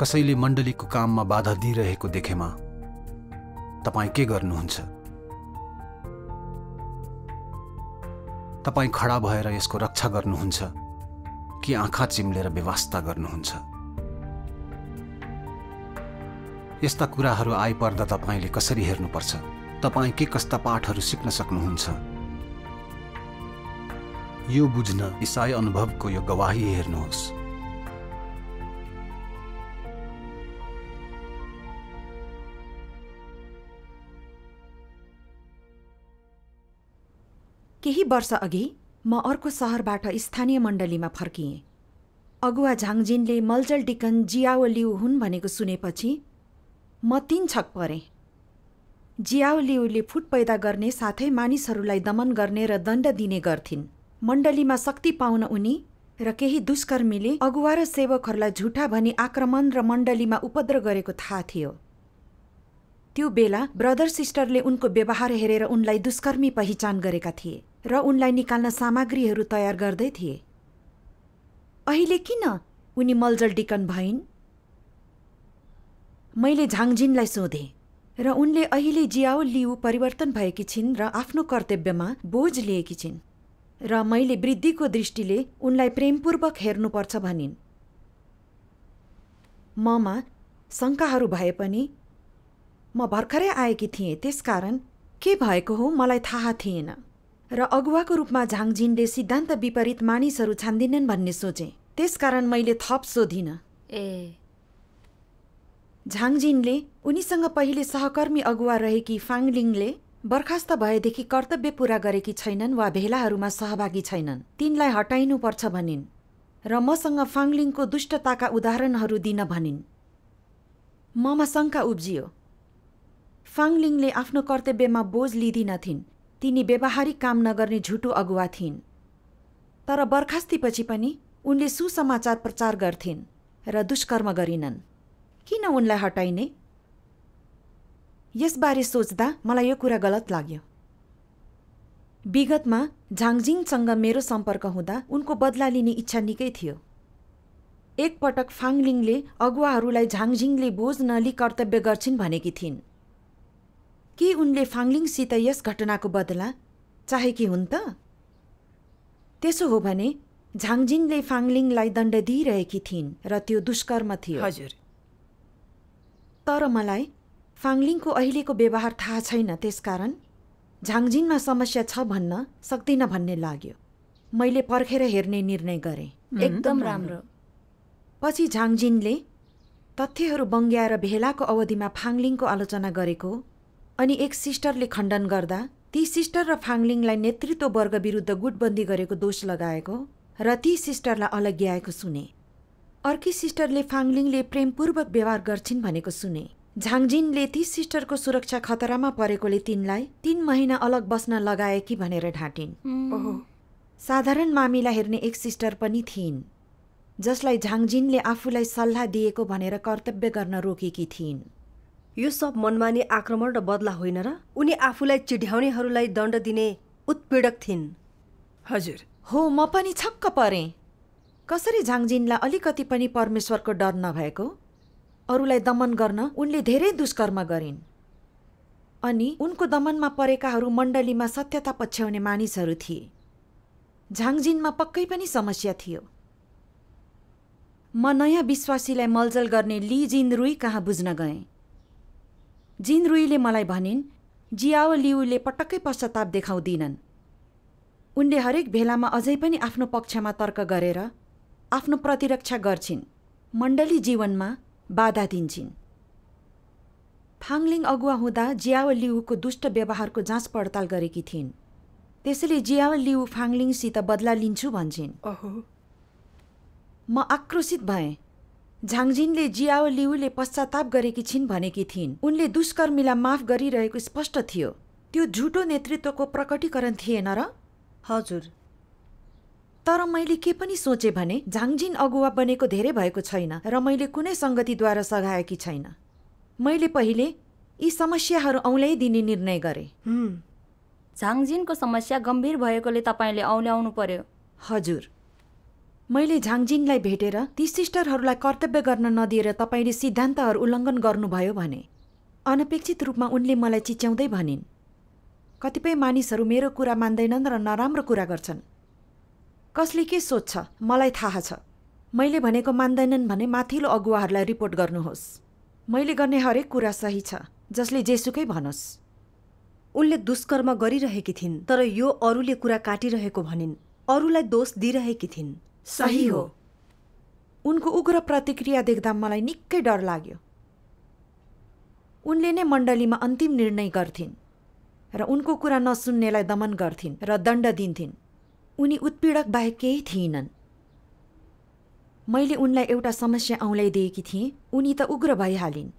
कसैले मण्डलीको काममा बाधा दिइरहेको देखेमा तपाईँ के गर्नुहुन्छ तपाईँ खडा भएर यसको रक्षा गर्नुहुन्छ कि आँखा चिम्लेर व्यवस्था गर्नुहुन्छ यस्ता कुराहरू आइपर्दा तपाईँले कसरी हेर्नुपर्छ तपाईँ के कस्ता पाठहरू सिक्न सक्नुहुन्छ यो बुझ्न इसाई अनुभवको यो गवाही हेर्नुहोस् वर्ष अघि म अर्को सहरबाट स्थानीय मण्डलीमा फर्किएँ अगुवा झाङजिनले मल्जल डिकन जियाओ हुन् भनेको सुनेपछि म तिन छक परेँ जियाओ लिउले फुट पैदा गर्ने साथै मानिसहरूलाई दमन गर्ने र दण्ड दिने गर्थिन् मण्डलीमा शक्ति पाउन उनी र केही दुष्कर्मीले अगुवा र सेवकहरूलाई झुठा भनी आक्रमण र मण्डलीमा उपद्र गरेको थाहा थियो त्यो बेला ब्रदर सिस्टरले उनको व्यवहार हेरेर उनलाई दुष्कर्मी पहिचान गरेका थिए र उनलाई निकाल्न सामग्रीहरू तयार गर्दै थिए अहिले किन उनी मलजल डिकन भइन् मैले झाङझिनलाई सोधेँ र उनले अहिले जियाओ लिउ परिवर्तन भएकी छिन् र आफ्नो कर्तव्यमा बोझ लिएकी छिन् र मैले वृद्धिको दृष्टिले उनलाई प्रेमपूर्वक हेर्नुपर्छ भनिन् ममा शङ्काहरू भए पनि म भर्खरै आएकी थिएँ त्यसकारण के भएको हो मलाई थाहा थिएन र अगुवाको रूपमा झाङझिनले सिद्धान्त विपरीत मानिसहरू छान्दिनन् भन्ने सोचे त्यसकारण मैले थप सोधिनँ ए झाङझिनले उनीसँग पहिले सहकर्मी अगुवा रहेकी फाङलिङले बर्खास्त भएदेखि कर्तव्य पूरा गरेकी छैनन् वा भेलाहरूमा सहभागी छैनन् तिनलाई हटाइनुपर्छ भनिन् र मसँग फाङलिङको दुष्टताका उदाहरणहरू दिन भनिन् ममा शङ्का उब्जियो फाङलिङले आफ्नो कर्तव्यमा बोझ थिइन् तिनी व्यवहारिक काम नगर्ने झुटो अगुवा थिइन् तर बर्खास्तीपछि पनि उनले सुसमाचार प्रचार गर्थिन् र दुष्कर्म गरिनन् किन उनलाई हटाइने यसबारे सोच्दा मलाई यो कुरा गलत लाग्यो विगतमा झाङझिङसँग मेरो सम्पर्क हुँदा उनको बदला लिने इच्छा निकै थियो एकपटक फाङलिङले अगुवाहरूलाई झाङझिङले बोझ नलि कर्तव्य गर्छिन् भनेकी थिइन् के उनले फाङलिङसित यस घटनाको बदला चाहेकी हुन् त त्यसो हो भने झाङजिङले फाङलिङलाई दण्ड दिइरहेकी थिइन् र त्यो दुष्कर्म थियो हजुर तर मलाई फाङलिङको अहिलेको व्यवहार थाहा छैन त्यसकारण झाङजिङमा समस्या छ भन्न सक्दिनँ भन्ने लाग्यो मैले पर्खेर हेर्ने निर्णय गरेँ एकदम राम्रो पछि झाङजिनले तथ्यहरू बङ्ग्याएर भेलाको अवधिमा फाङलिङको आलोचना गरेको अनि एक सिस्टरले खण्डन गर्दा ती सिस्टर र फाङलिङलाई नेतृत्ववर्ग विरुद्ध गुटबन्दी गरेको दोष लगाएको र ती सिस्टरलाई अलग्याएको सुने अर्की सिस्टरले फाङलिङले प्रेमपूर्वक व्यवहार गर्छिन् भनेको सुने झाङजिनले ती सिस्टरको सुरक्षा खतरामा परेकोले तिनलाई तीन महिना अलग बस्न लगाए कि भनेर ढाँटिन् ओहो साधारण मामीलाई हेर्ने एक सिस्टर पनि थिइन् जसलाई झाङजिनले आफूलाई सल्लाह दिएको भनेर कर्तव्य गर्न रोकेकी थिइन् यो सब मनमानी आक्रमण र बदला होइन र उनी आफूलाई चिढ्याउनेहरूलाई दण्ड दिने उत्पीडक थिइन् हजुर हो म पनि छक्क परे कसरी झाङजिनलाई अलिकति पनि परमेश्वरको डर नभएको अरूलाई दमन गर्न उनले धेरै दुष्कर्म गरिन् अनि उनको दमनमा परेकाहरू मण्डलीमा सत्यता पछ्याउने मानिसहरू थिए झाङजिनमा पक्कै पनि समस्या थियो म नयाँ विश्वासीलाई मलजल गर्ने लिजिन रुई कहाँ बुझ्न गएँ जिन रुईले मलाई भनिन् जियाओ लिउले पटक्कै पश्चाताप देखाउँदिनन् उनले हरेक भेलामा अझै पनि आफ्नो पक्षमा तर्क गरेर आफ्नो प्रतिरक्षा गर्छिन् मण्डली जीवनमा बाधा दिन्छन् फाङलिङ अगुवा हुँदा जियाओ लिउको दुष्ट व्यवहारको जाँच पडताल गरेकी थिइन् त्यसैले जियाओ लिउ फाङलिङसित बदला लिन्छु भन्छन् म आक्रोशित भएँ झाङझिनले जियाओ लिउले पश्चाताप गरेकी छिन् भनेकी थिइन् उनले दुष्कर्मीलाई माफ गरिरहेको स्पष्ट थियो त्यो झुटो नेतृत्वको प्रकटीकरण थिएन र हजुर तर मैले के पनि सोचे भने झाङझिन अगुवा बनेको धेरै भएको छैन र मैले कुनै सङ्गतिद्वारा सघाएकी छैन मैले पहिले यी समस्याहरू दिने निर्णय गरे झाङझिनको समस्या गम्भीर भएकोले तपाईँले औल्याउनु पर्यो हजुर मैले झाङजिनलाई भेटेर ती सिस्टरहरूलाई कर्तव्य गर्न नदिएर तपाईँले सिद्धान्तहरू उल्लङ्घन गर्नुभयो भने अनपेक्षित रूपमा उनले मलाई चिच्याउँदै भनिन् कतिपय मानिसहरू मेरो कुरा मान्दैनन् र नराम्रो कुरा गर्छन् कसले के सोध्छ मलाई थाहा छ मैले भनेको मान्दैनन् भने माथिल्लो अगुवाहरूलाई रिपोर्ट गर्नुहोस् मैले गर्ने हरेक कुरा सही छ जसले जेसुकै भनोस् उनले दुष्कर्म गरिरहेकी थिइन् तर यो अरूले कुरा काटिरहेको भनिन् अरूलाई दोष दिइरहेकी थिइन् सही हो उनको उग्र प्रतिक्रिया देख्दा मलाई निकै डर लाग्यो उनले नै मण्डलीमा अन्तिम निर्णय गर्थिन् र उनको कुरा नसुन्नेलाई दमन गर्थिन् र दण्ड दिन्थिन् उनी उत्पीडक बाहेक केही थिइनन् मैले उनलाई एउटा समस्या औँल्याइदिएकी थिएँ उनी त उग्र भइहालिन्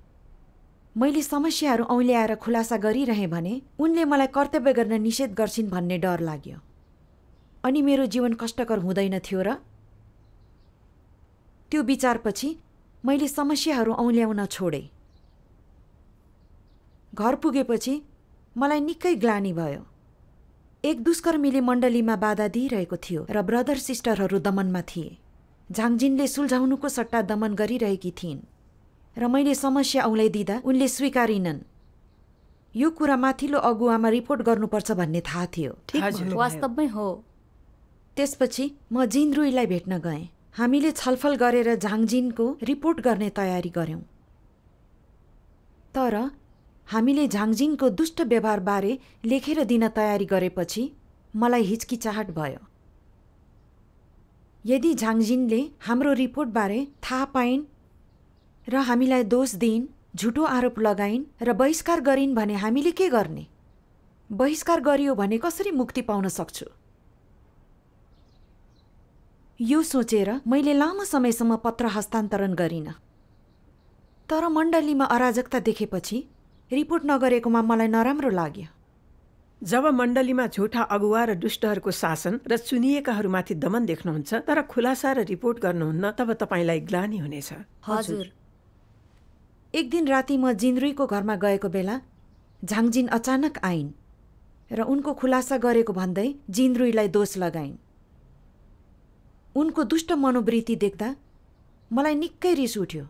मैले समस्याहरू औँल्याएर खुलासा गरिरहेँ भने उनले मलाई कर्तव्य गर्न निषेध गर्छिन् भन्ने डर लाग्यो अनि मेरो जीवन कष्टकर हुँदैन थियो र त्यो विचारपछि मैले समस्याहरू औल्याउन छोडे घर पुगेपछि मलाई निकै ग्लानी भयो एक दुष्कर्मीले मण्डलीमा बाधा दिइरहेको थियो र ब्रदर सिस्टरहरू दमनमा थिए झाङझिनले सुल्झाउनुको सट्टा दमन गरिरहेकी थिइन् र मैले समस्या औँल्याइदिँदा उनले स्वीकारिनन् यो कुरा माथिल्लो अगुवामा रिपोर्ट गर्नुपर्छ भन्ने थाहा थियो वास्तवमै हो त्यसपछि म जिन रुईलाई भेट्न गएँ हामीले छलफल गरेर झाङझिनको रिपोर्ट गर्ने तयारी गऱ्यौँ तर हामीले झाङझिनको दुष्ट व्यवहारबारे लेखेर दिन तयारी गरेपछि मलाई हिचकिचाहट भयो यदि झाङझिनले हाम्रो रिपोर्टबारे थाहा पाइन् र हामीलाई दोष दिइन् झुटो आरोप लगाइन् र बहिष्कार गरिन् भने हामीले के गर्ने बहिष्कार गरियो भने कसरी मुक्ति पाउन सक्छु यो सोचेर मैले लामो समयसम्म पत्र हस्तान्तरण गरिनँ तर मण्डलीमा अराजकता देखेपछि रिपोर्ट नगरेकोमा मलाई नराम्रो लाग्यो जब मण्डलीमा झुठा अगुवा र दुष्टहरूको शासन र चुनिएकाहरूमाथि दमन देख्नुहुन्छ तर खुलासा र रिपोर्ट गर्नुहुन्न तब तपाईँलाई ग्लानी हुनेछ हजुर एक दिन राति म जिन्द्रुईको घरमा गएको बेला झाङजिन अचानक आइन् र उनको खुलासा गरेको भन्दै जिन्द्रुईलाई दोष लगाइन् उनको दुष्ट मनोवृत्ति देख्दा मलाई निकै रिस उठ्यो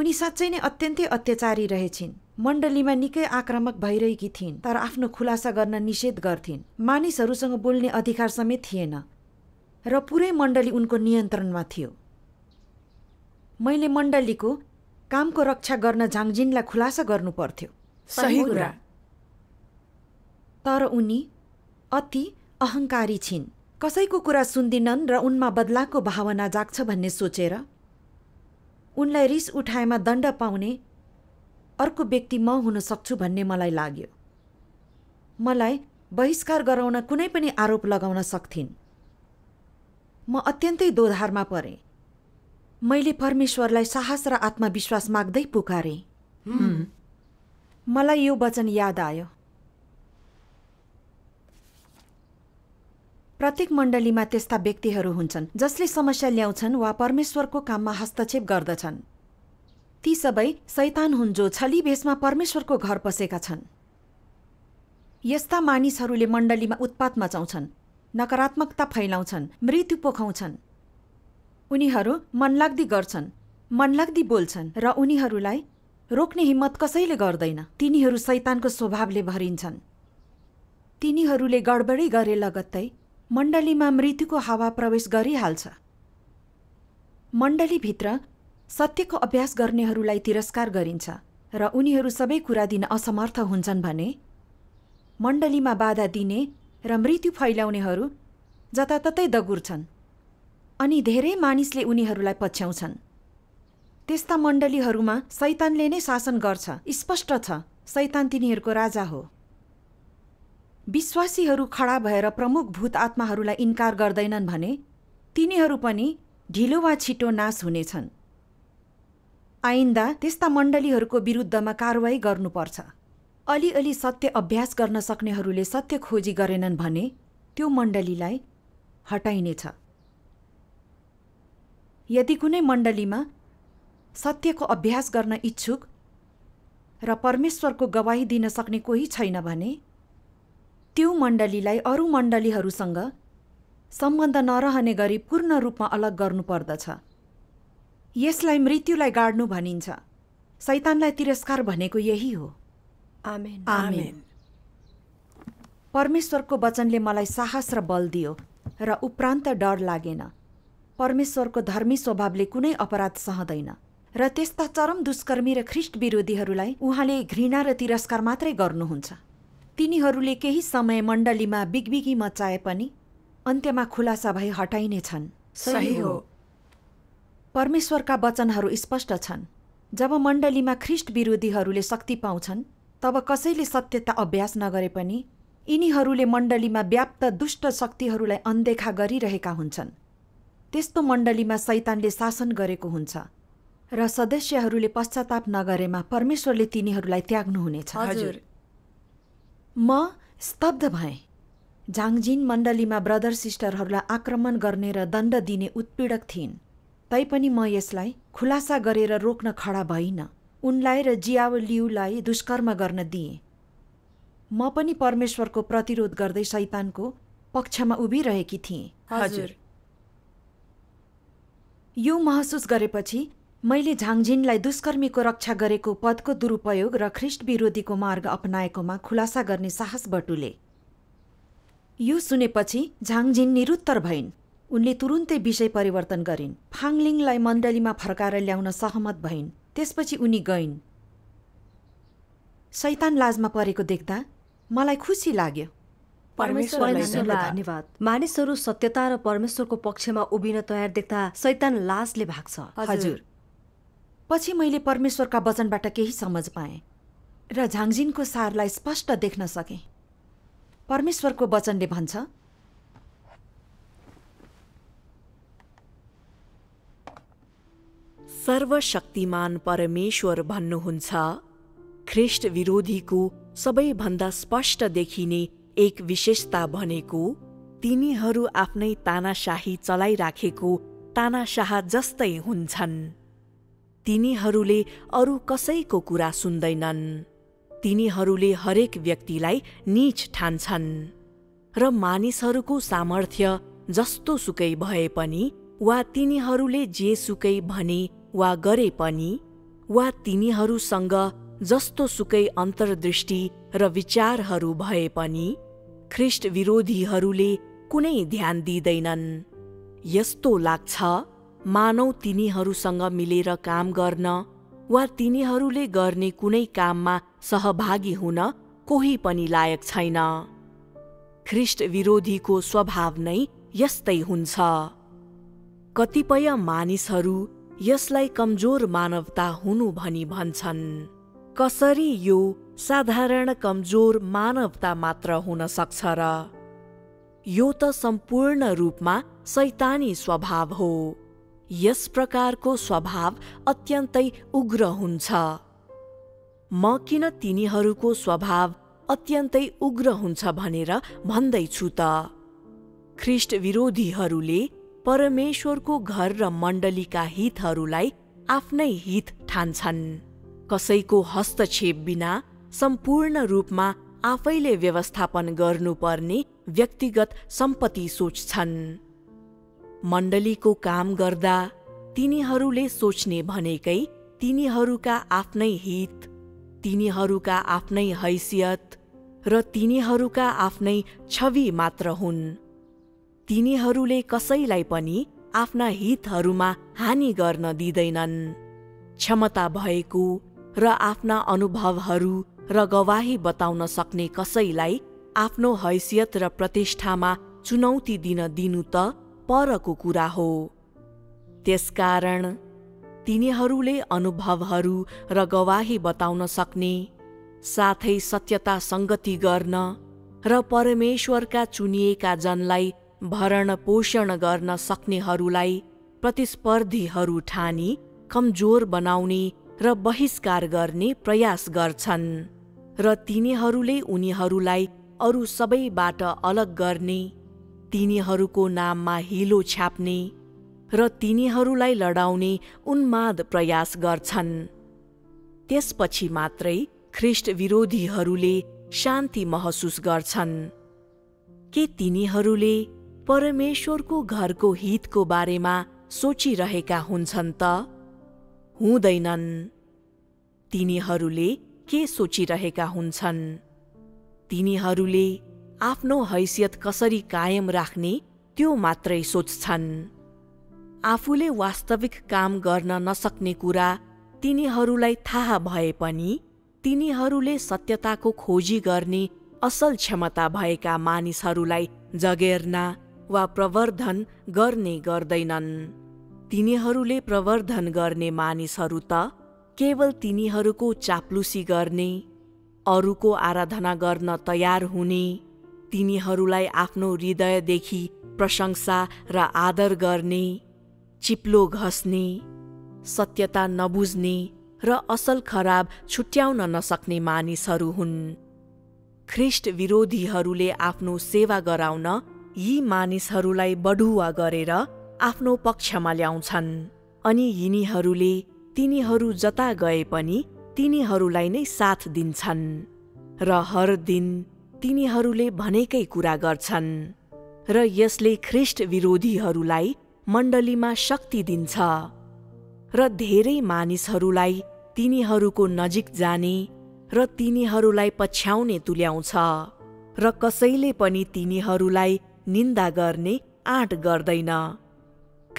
उनी साँच्चै नै अत्यन्तै अत्याचारी रहेछिन् मण्डलीमा निकै आक्रामक भइरहेकी थिइन् तर आफ्नो खुलासा गर्न निषेध गर्थिन् मानिसहरूसँग बोल्ने अधिकार समेत थिएन र पुरै मण्डली उनको नियन्त्रणमा थियो मैले मण्डलीको कामको रक्षा गर्न झाङझिनलाई खुलासा गर्नु पर्थ्यो सही कुरा तर उनी अति अहङ्कारी छिन् कसैको कुरा सुन्दिनन् र उनमा बदलाको भावना जाग्छ भन्ने सोचेर उनलाई रिस उठाएमा दण्ड पाउने अर्को व्यक्ति म हुन सक्छु भन्ने मलाई लाग्यो मलाई बहिष्कार गराउन कुनै पनि आरोप लगाउन सक्थिन् म अत्यन्तै दोधारमा परे मैले परमेश्वरलाई साहस र आत्मविश्वास माग्दै पुकारेँ मलाई यो वचन याद आयो प्रत्येक मण्डलीमा त्यस्ता व्यक्तिहरू हुन्छन् जसले समस्या ल्याउँछन् वा परमेश्वरको काममा हस्तक्षेप गर्दछन् ती सबै सैतान हुन् जो छली भेषमा परमेश्वरको घर पसेका छन् यस्ता मानिसहरूले मण्डलीमा उत्पात मचाउँछन् नकारात्मकता फैलाउँछन् मृत्यु पोखाउँछन् उनीहरू मनलाग्दी गर्छन् मनलाग्दी बोल्छन् र उनीहरूलाई रोक्ने हिम्मत कसैले गर्दैन तिनीहरू सैतानको स्वभावले भरिन्छन् तिनीहरूले गडबडी गरे लगत्तै मण्डलीमा मृत्युको हावा प्रवेश गरिहाल्छ मण्डलीभित्र सत्यको अभ्यास गर्नेहरूलाई तिरस्कार गरिन्छ र उनीहरू सबै कुरा दिन असमर्थ हुन्छन् भने मण्डलीमा बाधा दिने र मृत्यु फैलाउनेहरू जताततै दगुर्छन् अनि धेरै मानिसले उनीहरूलाई पछ्याउँछन् त्यस्ता मण्डलीहरूमा सैतानले नै शासन गर्छ स्पष्ट छ सैतान तिनीहरूको राजा हो विश्वासीहरू खडा भएर प्रमुख भूत आत्माहरूलाई इन्कार गर्दैनन् भने तिनीहरू पनि ढिलो वा छिटो नाश हुनेछन् आइन्दा त्यस्ता मण्डलीहरूको विरुद्धमा कारवाही गर्नुपर्छ अलिअलि सत्य अभ्यास गर्न सक्नेहरूले सत्य खोजी गरेनन् भने त्यो मण्डलीलाई हटाइनेछ यदि कुनै मण्डलीमा सत्यको अभ्यास गर्न इच्छुक र परमेश्वरको गवाही दिन सक्ने कोही छैन भने त्यो मण्डलीलाई अरू मण्डलीहरूसँग सम्बन्ध नरहने गरी पूर्ण रूपमा अलग गर्नुपर्दछ यसलाई मृत्युलाई गाड्नु भनिन्छ सैतानलाई तिरस्कार भनेको यही हो आमेन आमेन परमेश्वरको वचनले मलाई साहस र बल दियो र उपरान्त डर लागेन परमेश्वरको धर्मी स्वभावले कुनै अपराध सहँदैन र त्यस्ता चरम दुष्कर्मी र ख्रिस्ट विरोधीहरूलाई उहाँले घृणा र तिरस्कार मात्रै गर्नुहुन्छ तिनीहरूले केही समय मण्डलीमा बिगबिगी मचाए पनि अन्त्यमा खुलासा भई हटाइनेछन् सही हो परमेश्वरका वचनहरू स्पष्ट छन् जब मण्डलीमा ख्रिष्ट विरोधीहरूले शक्ति पाउँछन् तब कसैले सत्यता अभ्यास नगरे पनि यिनीहरूले मण्डलीमा व्याप्त दुष्ट शक्तिहरूलाई अनदेखा गरिरहेका हुन्छन् त्यस्तो मण्डलीमा सैतानले शासन गरेको हुन्छ र सदस्यहरूले पश्चाताप नगरेमा परमेश्वरले तिनीहरूलाई त्याग्नुहुनेछ हजुर म स्तब्ध भएँ झाङझिन मण्डलीमा ब्रदर सिस्टरहरूलाई आक्रमण गर्ने र दण्ड दिने उत्पीडक थिइन् तैपनि म यसलाई खुलासा गरेर रोक्न खडा भइनँ उनलाई र जियाओ लिउलाई दुष्कर्म गर्न दिएँ म पनि परमेश्वरको प्रतिरोध गर्दै शैतानको पक्षमा उभिरहेकी थिएँ हजुर यो महसुस गरेपछि मैले झाङझिनलाई दुष्कर्मीको रक्षा गरेको पदको दुरुपयोग र ख्रिष्टविरोधीको विरोधीको मार्ग अपनाएकोमा खुलासा गर्ने साहस बटुले यो सुनेपछि झाङझिन निरुत्तर भइन् उनले तुरुन्तै विषय परिवर्तन गरिन् फाङलिङलाई मण्डलीमा फर्काएर ल्याउन सहमत भइन् त्यसपछि उनी गइन् शैतान लाजमा परेको देख्दा मलाई खुसी लाग्यो धन्यवाद मानिसहरू सत्यता र परमेश्वरको पक्षमा उभिन तयार देख्दा शैतान लाजले भाग्छ हजुर पछि मैले परमेश्वरका वचनबाट केही समझ पाएँ र झाङझिनको सारलाई स्पष्ट देख्न सकेँ परमेश्वरको वचनले भन्छ सर्वशक्तिमान परमेश्वर भन्नुहुन्छ ख्रिष्ट विरोधीको सबैभन्दा स्पष्ट देखिने एक विशेषता भनेको तिनीहरू आफ्नै तानाशाही चलाइराखेको तानाशाह जस्तै हुन्छन् तिनीहरूले अरू कसैको कुरा सुन्दैनन् तिनीहरूले हरेक व्यक्तिलाई निच ठान्छन् र मानिसहरूको सामर्थ्य जस्तो सुकै भए पनि वा तिनीहरूले जे सुकै भने वा गरे पनि वा तिनीहरूसँग जस्तो सुकै अन्तर्दृष्टि र विचारहरू भए पनि ख्रिष्ट विरोधीहरूले कुनै ध्यान दिँदैनन् यस्तो लाग्छ मानौ तिनीहरूसँग मिलेर काम गर्न वा तिनीहरूले गर्ने कुनै काममा सहभागी हुन कोही पनि लायक छैन ख्रिष्ट विरोधीको स्वभाव नै यस्तै हुन्छ कतिपय मानिसहरू यसलाई कमजोर मानवता हुनु भनी भन्छन् कसरी यो साधारण कमजोर मानवता मात्र हुन सक्छ र यो त सम्पूर्ण रूपमा सैतानी स्वभाव हो यस प्रकारको स्वभाव अत्यन्तै उग्र हुन्छ म किन तिनीहरूको स्वभाव अत्यन्तै उग्र हुन्छ भनेर भन्दैछु त ख्रिस्ट विरोधीहरूले परमेश्वरको घर र मण्डलीका हितहरूलाई आफ्नै हित ठान्छन् कसैको हस्तक्षेप बिना सम्पूर्ण रूपमा आफैले व्यवस्थापन गर्नुपर्ने व्यक्तिगत सम्पत्ति सोच्छन् मण्डलीको काम गर्दा तिनीहरूले सोच्ने भनेकै तिनीहरूका आफ्नै हित तिनीहरूका आफ्नै हैसियत र तिनीहरूका आफ्नै छवि मात्र हुन् तिनीहरूले कसैलाई पनि आफ्ना हितहरूमा हानि गर्न दिँदैनन् क्षमता भएको र आफ्ना अनुभवहरू र गवाही बताउन सक्ने कसैलाई आफ्नो हैसियत र प्रतिष्ठामा चुनौती दिन दिनु त परको कुरा हो त्यसकारण तिनीहरूले अनुभवहरू र गवाही बताउन सक्ने साथै सत्यता संगति गर्न र परमेश्वरका चुनिएका जनलाई भरण पोषण गर्न सक्नेहरूलाई प्रतिस्पर्धीहरू ठानी कमजोर बनाउने र बहिष्कार गर्ने प्रयास गर्छन् र तिनीहरूले उनीहरूलाई अरू सबैबाट अलग गर्ने तिनीहरूको नाममा हिलो छाप्ने र तिनीहरूलाई लडाउने उन्माद प्रयास गर्छन् त्यसपछि मात्रै ख्रिष्ट विरोधीहरूले शान्ति महसुस गर्छन् के तिनीहरूले परमेश्वरको घरको हितको बारेमा सोचिरहेका हुन्छन् त हुँदैनन् तिनीहरूले के सोचिरहेका हुन्छन् तिनीहरूले आफ्नो हैसियत कसरी कायम राख्ने त्यो मात्रै सोच्छन् आफूले वास्तविक काम गर्न नसक्ने कुरा तिनीहरूलाई थाहा भए पनि तिनीहरूले सत्यताको खोजी गर्ने असल क्षमता भएका मानिसहरूलाई जगेर्ना वा प्रवर्धन गर्ने गर्दैनन् तिनीहरूले प्रवर्धन गर्ने मानिसहरू त केवल तिनीहरूको चाप्लुसी गर्ने अरूको आराधना गर्न तयार हुने तिनीहरूलाई आफ्नो हृदयदेखि प्रशंसा र आदर गर्ने चिप्लो घस्ने सत्यता नबुझ्ने र असल खराब छुट्याउन नसक्ने मानिसहरू हुन् ख्रिष्ट विरोधीहरूले आफ्नो सेवा गराउन यी मानिसहरूलाई बढुवा गरेर आफ्नो पक्षमा ल्याउँछन् अनि यिनीहरूले तिनीहरू जता गए पनि तिनीहरूलाई नै साथ दिन्छन् र हर दिन तिनीहरूले भनेकै कुरा गर्छन् र यसले ख्रिस्ट विरोधीहरूलाई मण्डलीमा शक्ति दिन्छ र धेरै मानिसहरूलाई तिनीहरूको नजिक जाने र तिनीहरूलाई पछ्याउने तुल्याउँछ र कसैले पनि तिनीहरूलाई निन्दा गर्ने आँट गर्दैन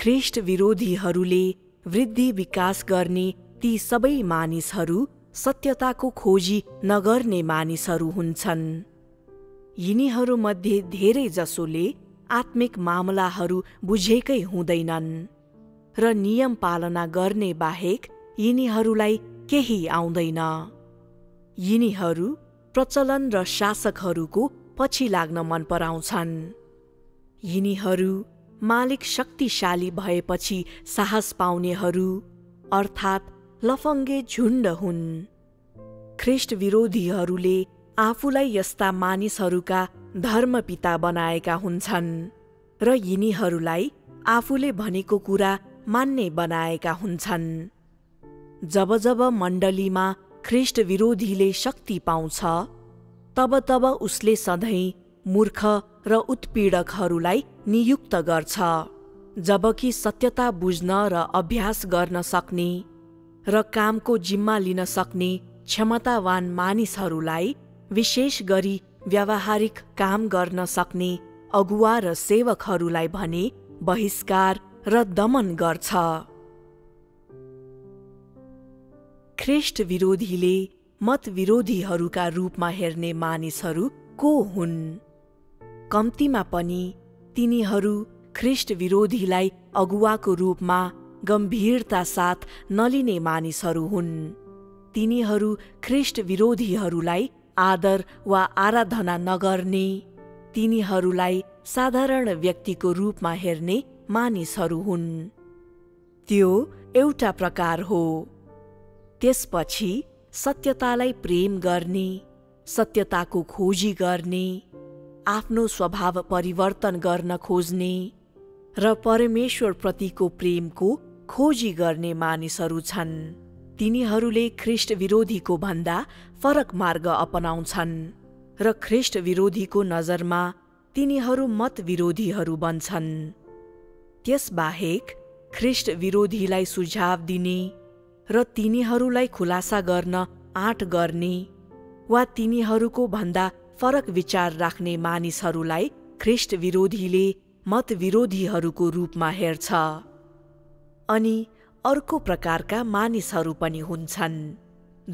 ख्रिस्ट विरोधीहरूले वृद्धि विकास गर्ने ती सबै मानिसहरू सत्यताको खोजी नगर्ने मानिसहरू हुन्छन् यिनीहरूमध्ये जसोले आत्मिक मामलाहरू बुझेकै हुँदैनन् र नियम पालना गर्ने बाहेक यिनीहरूलाई केही आउँदैन यिनीहरू प्रचलन र शासकहरूको पछि लाग्न मन पराउँछन् यिनीहरू मालिक शक्तिशाली भएपछि साहस पाउनेहरू अर्थात् लफङ्गे झुण्ड हुन् ख्रिष्टविरोधीहरूले विरोधीहरूले आफूलाई यस्ता मानिसहरूका धर्मपिता बनाएका हुन्छन् र यिनीहरूलाई आफूले भनेको कुरा मान्ने बनाएका हुन्छन् जब जब मण्डलीमा ख्रिष्टविरोधीले विरोधीले शक्ति पाउँछ तब तब उसले सधैँ मूर्ख र उत्पीडकहरूलाई नियुक्त गर्छ जबकि सत्यता बुझ्न र अभ्यास गर्न सक्ने र कामको जिम्मा लिन सक्ने क्षमतावान मानिसहरूलाई विशेष गरी व्यावहारिक काम गर्न सक्ने अगुवा र सेवकहरूलाई भने बहिष्कार र दमन गर्छ ख्रिष्ट विरोधीले मतविरोधीहरूका रूपमा हेर्ने मानिसहरू को हुन् कम्तीमा पनि तिनीहरू ख्रिष्ट विरोधीलाई अगुवाको रूपमा गम्भीरता साथ नलिने मानिसहरू हुन् तिनीहरू ख्रिष्ट विरोधीहरूलाई आदर वा आराधना नगर्ने तिनीहरूलाई साधारण व्यक्तिको रूपमा हेर्ने मानिसहरू हुन् त्यो एउटा प्रकार हो त्यसपछि सत्यतालाई प्रेम गर्ने सत्यताको खोजी गर्ने आफ्नो स्वभाव परिवर्तन गर्न खोज्ने र परमेश्वरप्रतिको प्रेमको खोजी गर्ने मानिसहरू छन् तिनीहरूले ख्रिष्ट विरोधीको भन्दा फरक मार्ग अपनाउँछन् र ख्रिष्ट विरोधीको नजरमा तिनीहरू मत विरोधीहरू बन्छन् त्यसबाहेक ख्रिष्ट विरोधीलाई सुझाव दिने र तिनीहरूलाई खुलासा गर्न आँट गर्ने वा तिनीहरूको भन्दा फरक विचार राख्ने मानिसहरूलाई ख्रिष्ट विरोधीले मत विरोधीहरूको रूपमा हेर्छ अनि अर्को प्रकारका मानिसहरू पनि हुन्छन्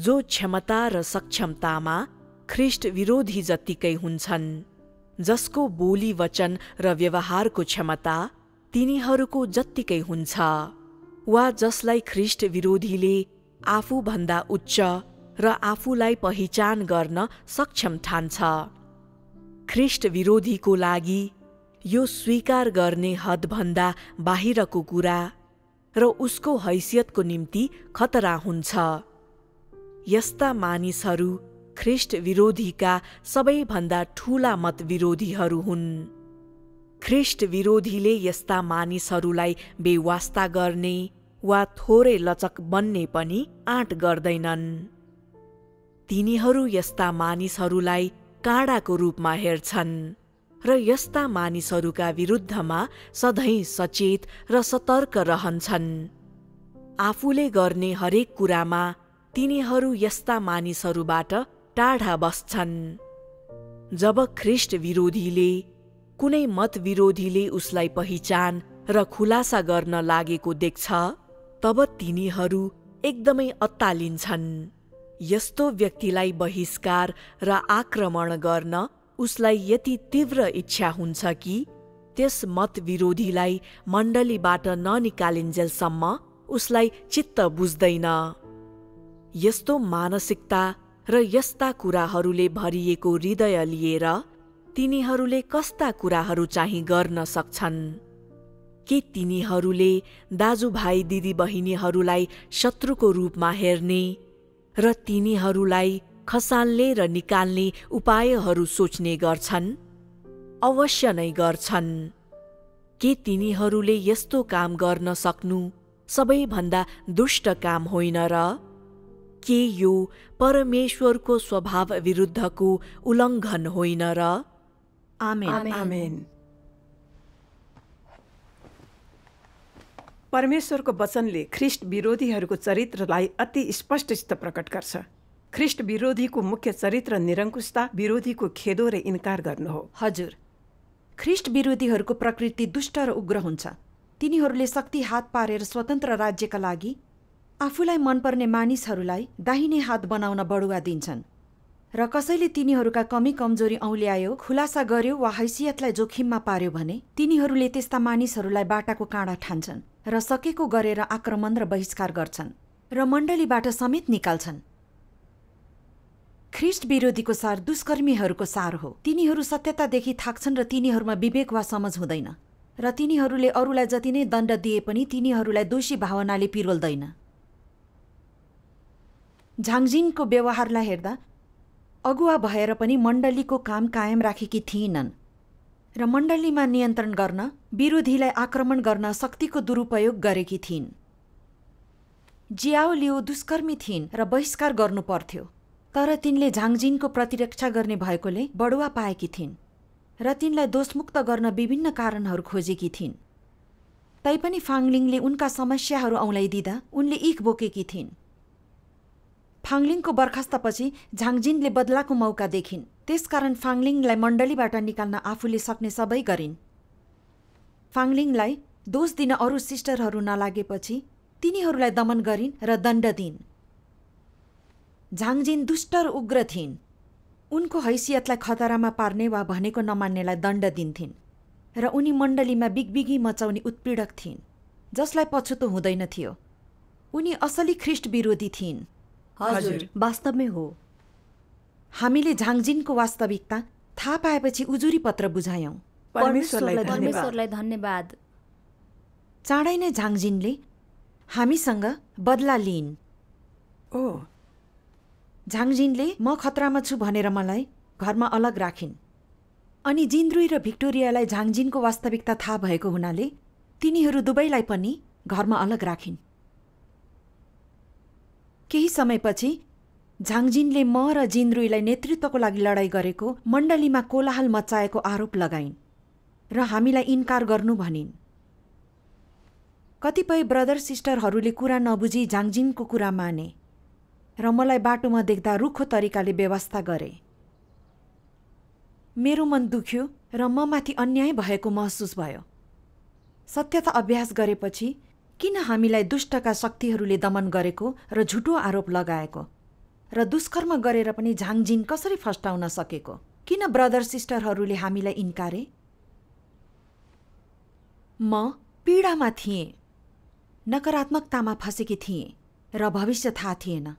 जो क्षमता र सक्षमतामा ख्रिष्ट विरोधी जत्तिकै हुन्छन् जसको बोली वचन र व्यवहारको क्षमता तिनीहरूको जत्तिकै हुन्छ वा जसलाई ख्रिष्ट विरोधीले आफूभन्दा उच्च र आफूलाई पहिचान गर्न सक्षम ठान्छ ख्रिष्ट विरोधीको लागि यो स्वीकार गर्ने हदभन्दा बाहिरको कुरा र उसको हैसियतको निम्ति खतरा हुन्छ यस्ता मानिसहरू ख्रिष्ट विरोधीका सबैभन्दा ठूला मतविरोधीहरू हुन् ख्रिष्ट विरोधीले यस्ता मानिसहरूलाई बेवास्ता गर्ने वा थोरै लचक बन्ने पनि आँट गर्दैनन् तिनीहरू यस्ता मानिसहरूलाई काँडाको रूपमा हेर्छन् र यस्ता मानिसहरूका विरुद्धमा सधैँ सचेत र सतर्क रहन्छन् आफूले गर्ने हरेक कुरामा तिनीहरू यस्ता मानिसहरूबाट टाढा बस्छन् जब ख्रिष्ट विरोधीले कुनै मत विरोधीले उसलाई पहिचान र खुलासा गर्न लागेको देख्छ तब तिनीहरू एकदमै अत्तालिन्छन् यस्तो व्यक्तिलाई बहिष्कार र आक्रमण गर्न उसलाई यति तीव्र इच्छा हुन्छ कि त्यस मत विरोधीलाई मण्डलीबाट ननिकालिन्जेलसम्म उसलाई चित्त बुझ्दैन यस्तो मानसिकता र यस्ता कुराहरूले भरिएको हृदय लिएर तिनीहरूले कस्ता कुराहरू चाहिँ गर्न सक्छन् के तिनीहरूले दाजुभाइ दिदीबहिनीहरूलाई शत्रुको रूपमा हेर्ने र तिनीहरूलाई खसाल्ने र निकाल्ने उपायहरू सोच्ने गर्छन् अवश्य नै गर्छन् के तिनीहरूले यस्तो काम गर्न सक्नु सबैभन्दा दुष्ट काम होइन र के यो परमेश्वरको स्वभाव विरुद्धको उल्लङ्घन होइन र परमेश्वरको वचनले ख्रिस्ट विरोधीहरूको चरित्रलाई अति स्पष्टसित प्रकट गर्छ ख्रिस्ट विरोधीको मुख्य चरित्र निरङ्कुशता विरोधीको खेदो र इन्कार गर्नु हो हजुर ख्रिस्ट विरोधीहरूको प्रकृति दुष्ट र उग्र हुन्छ तिनीहरूले शक्ति हात पारेर स्वतन्त्र राज्यका लागि आफूलाई मनपर्ने मानिसहरूलाई दाहिने हात बनाउन बढुवा दिन्छन् र कसैले तिनीहरूका कमी कमजोरी औल्यायो खुलासा गर्यो वा हैसियतलाई जोखिममा पार्यो भने तिनीहरूले त्यस्ता मानिसहरूलाई बाटाको काँडा ठान्छन् र सकेको गरेर आक्रमण र बहिष्कार गर्छन् र मण्डलीबाट समेत निकाल्छन् ख्रिस्ट विरोधीको सार दुष्कर्मीहरूको सार हो तिनीहरू सत्यतादेखि थाक्छन् र तिनीहरूमा विवेक वा समझ हुँदैन र तिनीहरूले अरूलाई जति नै दण्ड दिए पनि तिनीहरूलाई दोषी भावनाले पिरोल्दैन झाङझिनको व्यवहारलाई हेर्दा अगुवा भएर पनि मण्डलीको काम कायम राखेकी थिइनन् र मण्डलीमा नियन्त्रण गर्न विरोधीलाई आक्रमण गर्न शक्तिको दुरुपयोग गरेकी थिइन् जियाओलियो दुष्कर्मी थिइन् र बहिष्कार गर्नुपर्थ्यो तर तिनले झाङझिङको प्रतिरक्षा गर्ने भएकोले बडुवा पाएकी थिइन् र तिनलाई दोषमुक्त गर्न विभिन्न कारणहरू खोजेकी थिइन् तैपनि फाङलिङले उनका समस्याहरू औँलाइदिँदा उनले इख बोकेकी थिइन् फाङलिङको बर्खास्तपछि झाङजिनले बदलाको मौका देखिन् त्यसकारण फाङलिङलाई मण्डलीबाट निकाल्न आफूले सक्ने सबै गरिन् फाङलिङलाई दोष दिन अरू सिस्टरहरू नलागेपछि तिनीहरूलाई दमन गरिन् र दण्ड दिइन् झाङजिन दुष्ट र उग्र थिइन् उनको हैसियतलाई खतरामा पार्ने वा भनेको नमान्नेलाई दण्ड दिन्थिन् र उनी मण्डलीमा बिगबिगी मचाउने उत्पीडक थिइन् जसलाई पछुतो हुँदैन थियो उनी असली ख्रिस्ट विरोधी थिइन् हजुर वास्तवमै हो हामीले झाङजिनको वास्तविकता थाहा पाएपछि उजुरी पत्र बुझायौँ परमेश्वरलाई धन्यवाद चाँडै नै झाङजिनले हामीसँग बदला लिइन् ओ झाङझिनले म खतरामा छु भनेर मलाई घरमा अलग राखिन् अनि जिन्द्रुई र भिक्टोरियालाई झाङजिनको वास्तविकता थाहा भएको हुनाले तिनीहरू दुवैलाई पनि घरमा अलग राखिन् केही समयपछि झाङजिनले म र जिनरुईलाई नेतृत्वको लागि लडाई गरेको मण्डलीमा कोलाहल मचाएको आरोप लगाइन् र हामीलाई इन्कार गर्नु भनिन् कतिपय ब्रदर सिस्टरहरूले कुरा नबुझी झाङजिनको कुरा माने र मलाई बाटोमा देख्दा रुखो तरिकाले व्यवस्था गरे मेरो मन दुख्यो र ममाथि अन्याय भएको महसुस भयो सत्यता अभ्यास गरेपछि किन हामीलाई दुष्टका शक्तिहरूले दमन गरेको र झुटो आरोप लगाएको र दुष्कर्म गरेर पनि झाङझिङ कसरी फस्टाउन सकेको किन ब्रदर सिस्टरहरूले हामीलाई इन्कारे म पीडामा थिएँ नकारात्मकतामा फसेकी थिएँ र भविष्य थाहा थिएन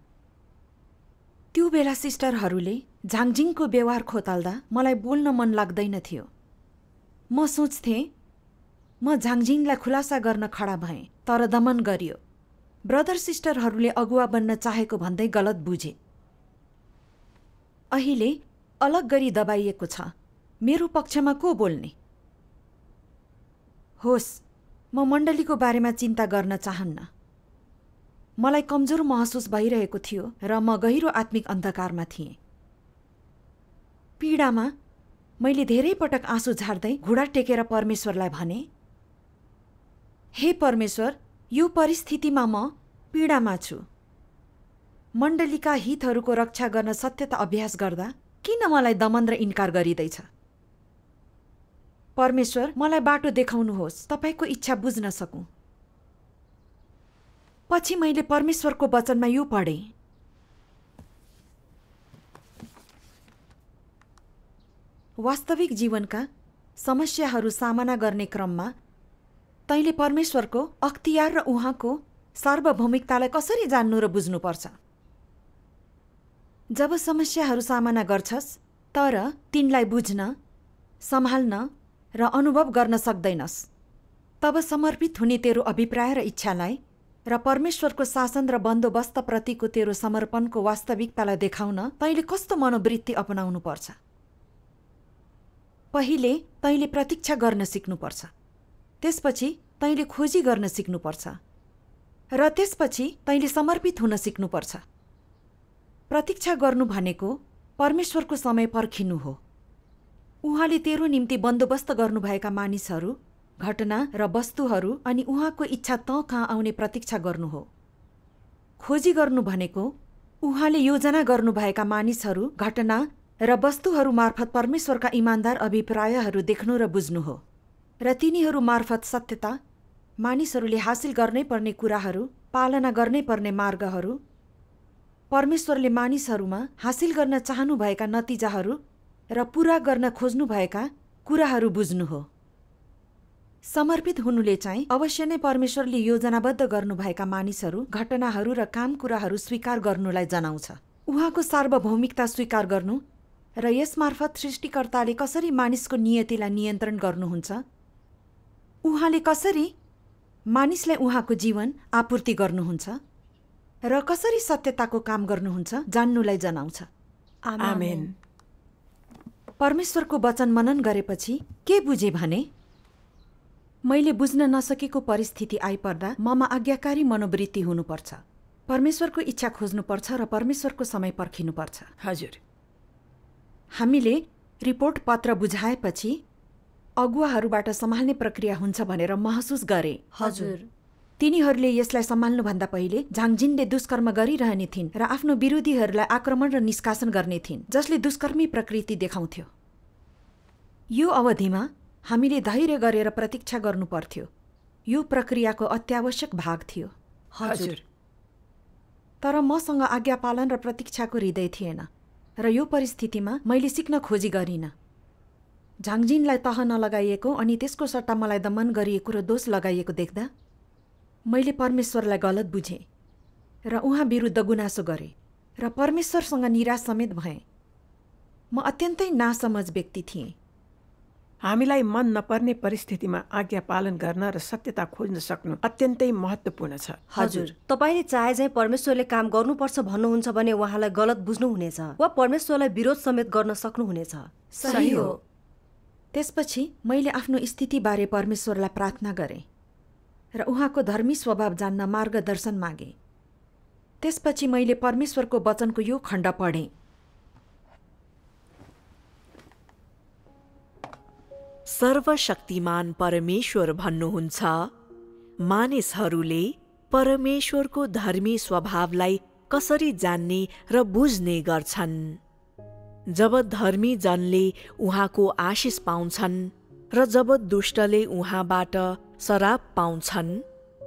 त्यो बेला सिस्टरहरूले झाङझिङको व्यवहार खोताल्दा मलाई बोल्न मन लाग्दैन थियो म सोच्थेँ म झाङझिङलाई खुलासा गर्न खडा भएँ तर दमन गरियो ब्रदर सिस्टरहरूले अगुवा बन्न चाहेको भन्दै गलत बुझे अहिले अलग गरी दबाइएको छ मेरो पक्षमा को बोल्ने होस् म मण्डलीको बारेमा चिन्ता गर्न चाहन्न मलाई कमजोर महसुस भइरहेको थियो र म गहिरो आत्मिक अन्धकारमा थिएँ पीडामा मैले धेरै पटक आँसु झार्दै घुँडा टेकेर परमेश्वरलाई भने हे परमेश्वर यो परिस्थितिमा म पीडामा छु मण्डलीका हितहरूको रक्षा गर्न सत्यता अभ्यास गर्दा किन मलाई दमन र इन्कार गरिँदैछ परमेश्वर मलाई बाटो देखाउनुहोस् तपाईँको इच्छा बुझ्न सकु पछि मैले परमेश्वरको वचनमा यो पढेँ वास्तविक जीवनका समस्याहरू सामना गर्ने क्रममा तैँले परमेश्वरको अख्तियार र उहाँको सार्वभौमिकतालाई कसरी जान्नु र बुझ्नुपर्छ जब समस्याहरू सामना गर्छस् तर तिनलाई बुझ्न सम्हाल्न र अनुभव गर्न सक्दैनस् तब समर्पित हुने तेरो अभिप्राय र इच्छालाई र परमेश्वरको शासन र बन्दोबस्तप्रतिको तेरो समर्पणको वास्तविकतालाई देखाउन तैँले कस्तो मनोवृत्ति अपनाउनुपर्छ पहिले तैँले प्रतीक्षा गर्न सिक्नुपर्छ त्यसपछि तैँले खोजी गर्न सिक्नुपर्छ र त्यसपछि तैँले समर्पित हुन सिक्नुपर्छ प्रतीक्षा गर्नु भनेको परमेश्वरको समय पर्खिनु हो उहाँले तेरो निम्ति बन्दोबस्त गर्नुभएका मानिसहरू घटना र वस्तुहरू अनि उहाँको इच्छा तँ कहाँ आउने प्रतीक्षा गर्नु हो खोजी गर्नु भनेको उहाँले योजना गर्नुभएका मानिसहरू घटना र वस्तुहरू मार्फत परमेश्वरका इमान्दार अभिप्रायहरू देख्नु र बुझ्नु हो र तिनीहरू मार्फत सत्यता मानिसहरूले हासिल गर्नै पर्ने कुराहरू पालना गर्नै पर्ने मार्गहरू परमेश्वरले मानिसहरूमा हासिल गर्न चाहनुभएका नतिजाहरू र पुरा गर्न खोज्नुभएका कुराहरू बुझ्नु हो समर्पित हुनुले चाहिँ अवश्य नै परमेश्वरले योजनाबद्ध गर्नुभएका मानिसहरू घटनाहरू र काम कुराहरू स्वीकार गर्नुलाई जनाउँछ उहाँको सार्वभौमिकता स्वीकार गर्नु र यसमार्फत सृष्टिकर्ताले कसरी मानिसको नियतिलाई नियन्त्रण गर्नुहुन्छ उहाँले कसरी मानिसलाई उहाँको जीवन आपूर्ति गर्नुहुन्छ र कसरी सत्यताको काम गर्नुहुन्छ जान्नुलाई जनाउँछ परमेश्वरको वचन मनन गरेपछि के बुझे भने मैले बुझ्न नसकेको परिस्थिति आइपर्दा ममा आज्ञाकारी मनोवृत्ति हुनुपर्छ परमेश्वरको इच्छा खोज्नुपर्छ र परमेश्वरको समय पर्खिनुपर्छ हजुर हामीले रिपोर्ट पत्र बुझाएपछि अगुवाहरूबाट सम्हाल्ने प्रक्रिया हुन्छ भनेर महसुस गरे हजुर तिनीहरूले यसलाई सम्हाल्नुभन्दा पहिले झाङझिनले दुष्कर्म गरिरहने थिइन् र आफ्नो विरोधीहरूलाई आक्रमण र निष्कासन गर्ने थिइन् जसले दुष्कर्मी प्रकृति देखाउँथ्यो यो अवधिमा हामीले धैर्य गरेर प्रतीक्षा गर्नुपर्थ्यो यो प्रक्रियाको अत्यावश्यक भाग थियो हजुर तर मसँग आज्ञापालन र प्रतीक्षाको हृदय थिएन र यो परिस्थितिमा मैले सिक्न खोजी गरिनँ झाङझिनलाई तह नलगाइएको अनि त्यसको सट्टा मलाई दमन गरिएको र दोष लगाइएको देख्दा मैले परमेश्वरलाई गलत बुझेँ र उहाँ विरुद्ध गुनासो गरेँ र परमेश्वरसँग निराश समेत भएँ म अत्यन्तै नासमज व्यक्ति थिएँ हामीलाई मन नपर्ने परिस्थितिमा आज्ञा पालन गर्न र सत्यता खोज्न सक्नु अत्यन्तै महत्त्वपूर्ण छ हजुर तपाईँले चाहे चाहिँ परमेश्वरले काम गर्नुपर्छ भन्नुहुन्छ भने उहाँलाई गलत बुझ्नुहुनेछ वा परमेश्वरलाई विरोध समेत गर्न सक्नुहुनेछ सही हो त्यसपछि मैले आफ्नो स्थितिबारे परमेश्वरलाई प्रार्थना गरेँ र उहाँको धर्मी स्वभाव जान्न मार्गदर्शन मागेँ त्यसपछि मैले परमेश्वरको वचनको यो खण्ड पढेँ सर्वशक्तिमान परमेश्वर भन्नुहुन्छ मानिसहरूले परमेश्वरको धर्मी स्वभावलाई कसरी जान्ने र बुझ्ने गर्छन् जब जनले उहाँको आशिष पाउँछन् र जब दुष्टले उहाँबाट शराब पाउँछन्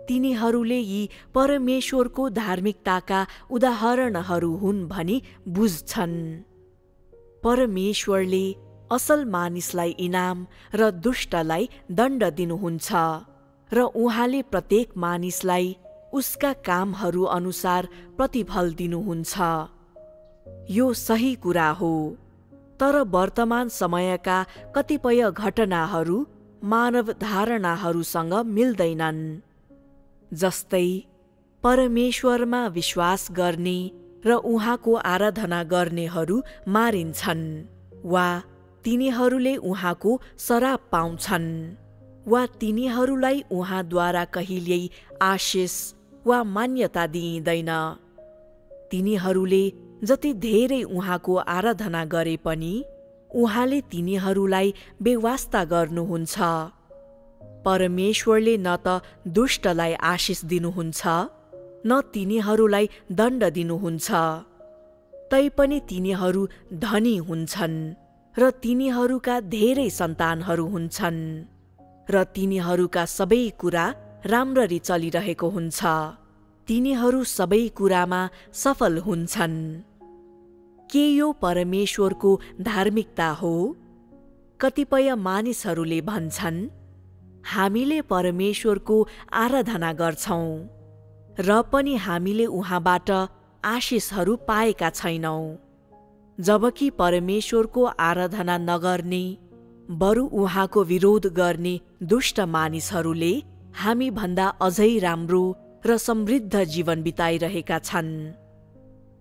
तिनीहरूले यी परमेश्वरको धार्मिकताका उदाहरणहरू हुन् भनी बुझ्छन् परमेश्वरले असल मानिसलाई इनाम र दुष्टलाई दण्ड दिनुहुन्छ र उहाँले प्रत्येक मानिसलाई उसका कामहरू अनुसार प्रतिफल दिनुहुन्छ यो सही कुरा हो तर वर्तमान समयका कतिपय घटनाहरू मानव धारणाहरूसँग मिल्दैनन् जस्तै परमेश्वरमा विश्वास गर्ने र उहाँको आराधना गर्नेहरू मारिन्छन् वा तिनीहरूले उहाँको सराप पाउँछन् वा तिनीहरूलाई उहाँद्वारा कहिल्यै आशिष वा मान्यता दिइँदैन तिनीहरूले जति धेरै उहाँको आराधना गरे पनि उहाँले तिनीहरूलाई बेवास्ता गर्नुहुन्छ परमेश्वरले न त दुष्टलाई आशिष दिनुहुन्छ न तिनीहरूलाई दण्ड दिनुहुन्छ तैपनि तिनीहरू धनी हुन्छन् र तिनीहरूका धेरै सन्तानहरू हुन्छन् र तिनीहरूका सबै कुरा राम्ररी चलिरहेको हुन्छ तिनीहरू सबै कुरामा सफल हुन्छन् के यो परमेश्वरको धार्मिकता हो कतिपय मानिसहरूले भन्छन् हामीले परमेश्वरको आराधना गर्छौँ र पनि हामीले उहाँबाट आशिषहरू पाएका छैनौं जबकि परमेश्वरको आराधना नगर्ने बरु उहाँको विरोध गर्ने दुष्ट मानिसहरूले हामीभन्दा अझै राम्रो र समृद्ध जीवन बिताइरहेका छन्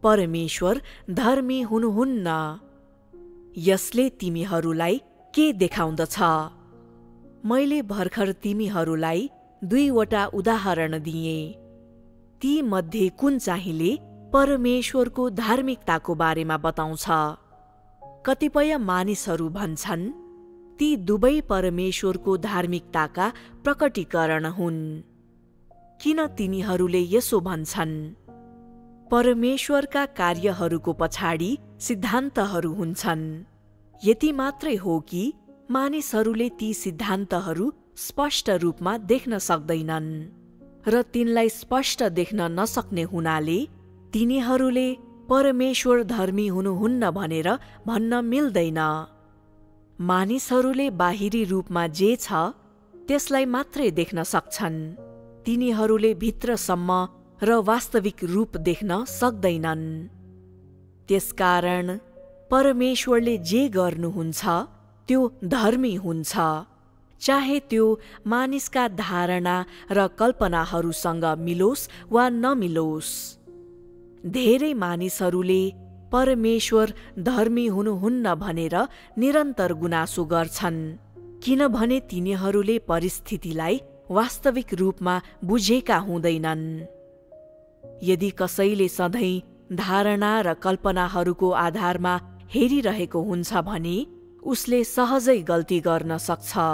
परमेश्वर धर्मी हुनुहुन्न यसले तिमीहरूलाई के देखाउँदछ मैले भर्खर तिमीहरूलाई दुईवटा उदाहरण दिए ती मध्ये कुन चाहिँले परमेश्वरको धार्मिकताको बारेमा बताउँछ कतिपय मानिसहरू भन्छन् ती दुवै परमेश्वरको धार्मिकताका प्रकटीकरण हुन् किन तिनीहरूले यसो भन्छन् परमेश्वरका कार्यहरूको पछाडि सिद्धान्तहरू हुन्छन् यति मात्रै हो कि मानिसहरूले ती सिद्धान्तहरू स्पष्ट रूपमा देख्न सक्दैनन् र तिनलाई स्पष्ट देख्न नसक्ने हुनाले तिनीहरूले परमेश्वर धर्मी हुनुहुन्न भनेर भन्न मिल्दैन मानिसहरूले बाहिरी रूपमा जे छ त्यसलाई मात्रै देख्न सक्छन् तिनीहरूले भित्रसम्म र वास्तविक रूप देख्न सक्दैनन् त्यसकारण परमेश्वरले जे गर्नुहुन्छ त्यो धर्मी हुन्छ चाहे त्यो मानिसका धारणा र कल्पनाहरूसँग मिलोस् वा नमिलोस् धेरै मानिसहरूले परमेश्वर धर्मी हुनुहुन्न भनेर निरन्तर गुनासो गर्छन् किनभने तिनीहरूले परिस्थितिलाई वास्तविक रूपमा बुझेका हुँदैनन् यदि कसैले सधैँ धारणा र कल्पनाहरूको आधारमा हेरिरहेको हुन्छ भने उसले सहजै गल्ती गर्न सक्छ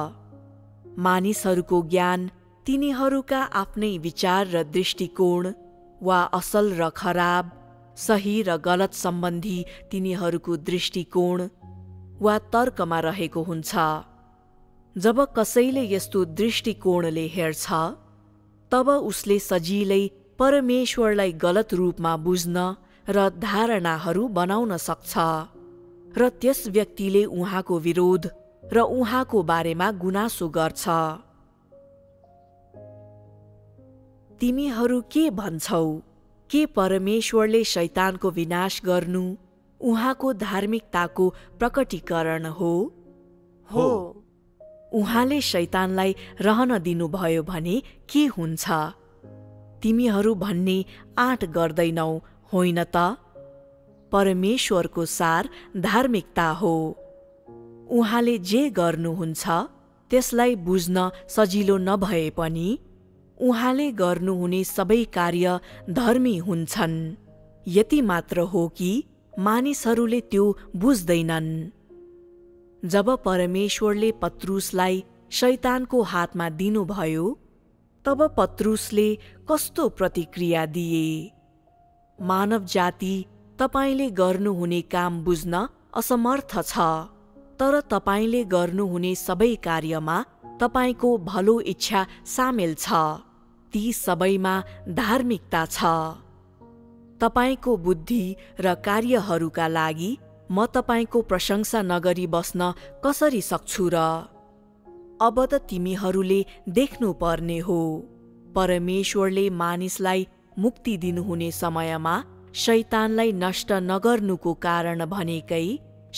मानिसहरूको ज्ञान तिनीहरूका आफ्नै विचार र दृष्टिकोण वा असल र खराब सही र गलत सम्बन्धी तिनीहरूको दृष्टिकोण वा तर्कमा रहेको हुन्छ जब कसैले यस्तो दृष्टिकोणले हेर्छ तब उसले सजिलै परमेश्वरलाई गलत रूपमा बुझ्न र धारणाहरू बनाउन सक्छ र त्यस व्यक्तिले उहाँको विरोध र उहाँको बारेमा गुनासो गर्छ तिमीहरू के भन्छौ के परमेश्वरले शैतानको विनाश गर्नु उहाँको धार्मिकताको प्रकटीकरण हो हो उहाँले शैतानलाई रहन दिनुभयो भने के हुन्छ तिमीहरू भन्ने आँट गर्दैनौ होइन त परमेश्वरको सार धार्मिकता हो उहाँले जे गर्नुहुन्छ त्यसलाई बुझ्न सजिलो नभए पनि उहाँले गर्नुहुने सबै कार्य धर्मी हुन्छन् यति मात्र हो कि मानिसहरूले त्यो बुझ्दैनन् जब परमेश्वरले पत्रुसलाई शैतानको हातमा दिनुभयो तब पत्रुसले कस्तो प्रतिक्रिया दिए मानव जाति तपाईँले गर्नुहुने काम बुझ्न असमर्थ छ तर तपाईँले गर्नुहुने सबै कार्यमा तपाईँको भलो इच्छा सामेल छ ती सबैमा धार्मिकता छ तपाईँको बुद्धि र कार्यहरूका लागि म तपाईँको प्रशंसा नगरी बस्न कसरी सक्छु र अब त तिमीहरूले देख्नुपर्ने हो परमेश्वरले मानिसलाई मुक्ति दिनुहुने समयमा शैतानलाई नष्ट नगर्नुको कारण भनेकै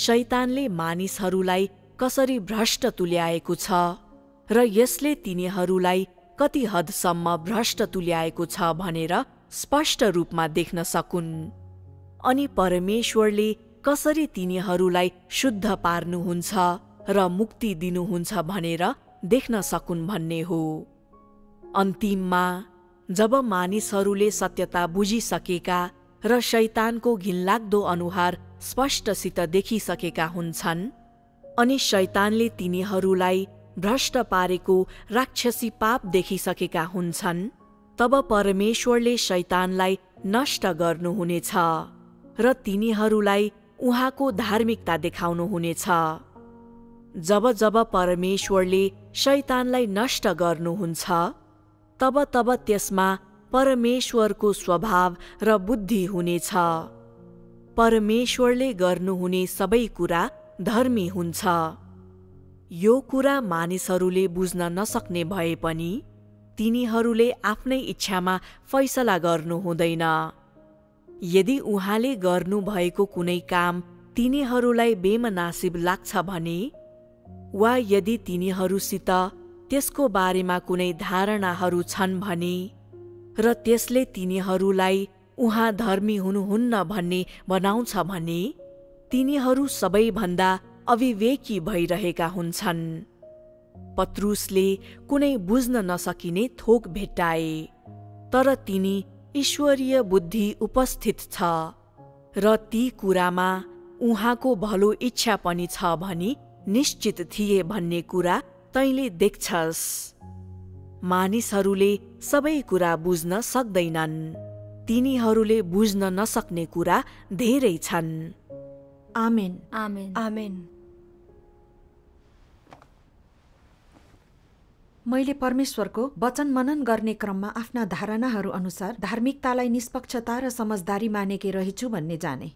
शैतानले मानिसहरूलाई कसरी भ्रष्ट तुल्याएको छ र यसले तिनीहरूलाई कति हदसम्म भ्रष्ट तुल्याएको छ भनेर स्पष्ट रूपमा देख्न सकुन् अनि परमेश्वरले कसरी तिनीहरूलाई शुद्ध पार्नुहुन्छ र मुक्ति दिनुहुन्छ भनेर देख्न सकुन् भन्ने हो अन्तिममा जब मानिसहरूले सत्यता बुझिसकेका र शैतानको घिनलाग्दो अनुहार स्पष्टसित देखिसकेका हुन्छन् अनि शैतानले तिनीहरूलाई भ्रष्ट पारेको राक्षसी पाप देखिसकेका हुन्छन् तब परमेश्वरले शैतानलाई नष्ट गर्नुहुनेछ र तिनीहरूलाई उहाँको धार्मिकता देखाउनुहुनेछ जब जब परमेश्वरले शैतानलाई नष्ट गर्नुहुन्छ तब तब त्यसमा परमेश्वरको स्वभाव र बुद्धि हुनेछ परमेश्वरले गर्नुहुने सबै कुरा धर्मी हुन्छ यो कुरा मानिसहरूले बुझ्न नसक्ने भए पनि तिनीहरूले आफ्नै इच्छामा फैसला गर्नुहुँदैन हुँदैन यदि उहाँले गर्नुभएको कुनै काम तिनीहरूलाई बेमनासिब लाग्छ भने वा यदि तिनीहरूसित त्यसको बारेमा कुनै धारणाहरू छन् भने र त्यसले तिनीहरूलाई उहाँ धर्मी हुनुहुन्न भन्ने बनाउँछ भने तिनीहरू सबैभन्दा अविवेकी भइरहेका हुन्छन् पत्रुसले कुनै बुझ्न नसकिने थोक भेट्टाए तर तिनी ईश्वरीय बुद्धि उपस्थित छ र ती कुरामा उहाँको भलो इच्छा पनि छ भनी निश्चित थिए भन्ने कुरा तैँले देख्छस् मानिसहरूले सबै कुरा बुझ्न सक्दैनन् तिनीहरूले बुझ्न नसक्ने कुरा धेरै छन् आमेन आमेन आमेन मैले परमेश्वरको वचन मनन गर्ने क्रममा आफ्ना धारणाहरू अनुसार धार्मिकतालाई निष्पक्षता र समझदारी मानेकी रहेछु भन्ने जाने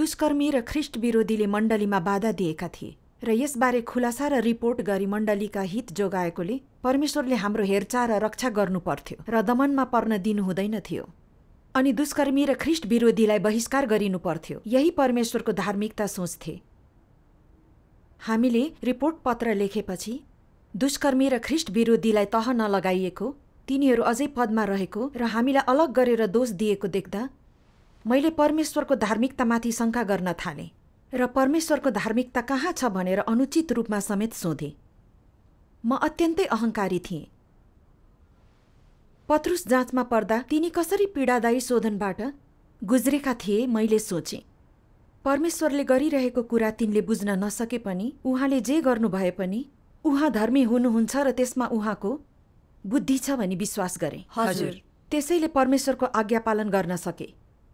दुष्कर्मी र ख्रिष्ट विरोधीले मण्डलीमा बाधा दिएका थिए र यसबारे खुलासा र रिपोर्ट गरी मण्डलीका हित जोगाएकोले परमेश्वरले हाम्रो हेरचाह र रक्षा गर्नु पर्थ्यो र दमनमा पर्न दिनु हुँदैन थियो अनि दुष्कर्मी र ख्रिष्ट विरोधीलाई बहिष्कार गरिनु पर्थ्यो यही परमेश्वरको धार्मिकता सोच थिए हामीले रिपोर्ट पत्र लेखेपछि दुष्कर्मी र ख्रिस्ट विरोधीलाई तह नलगाइएको तिनीहरू अझै पदमा रहेको र हामीलाई अलग गरेर दोष दिएको देख्दा मैले परमेश्वरको धार्मिकतामाथि शङ्का गर्न थालेँ र परमेश्वरको धार्मिकता कहाँ छ भनेर अनुचित रूपमा समेत सोधेँ म अत्यन्तै अहङ्कारी थिएँ पत्रुस जाँचमा पर्दा तिनी कसरी पीडादायी शोधनबाट गुज्रेका थिए मैले सोचे परमेश्वरले गरिरहेको कुरा तिनले बुझ्न नसके पनि उहाँले जे गर्नुभए पनि उहाँ धर्मी हुनुहुन्छ र त्यसमा उहाँको बुद्धि छ भनी विश्वास गरे हजुर त्यसैले परमेश्वरको आज्ञा पालन गर्न सके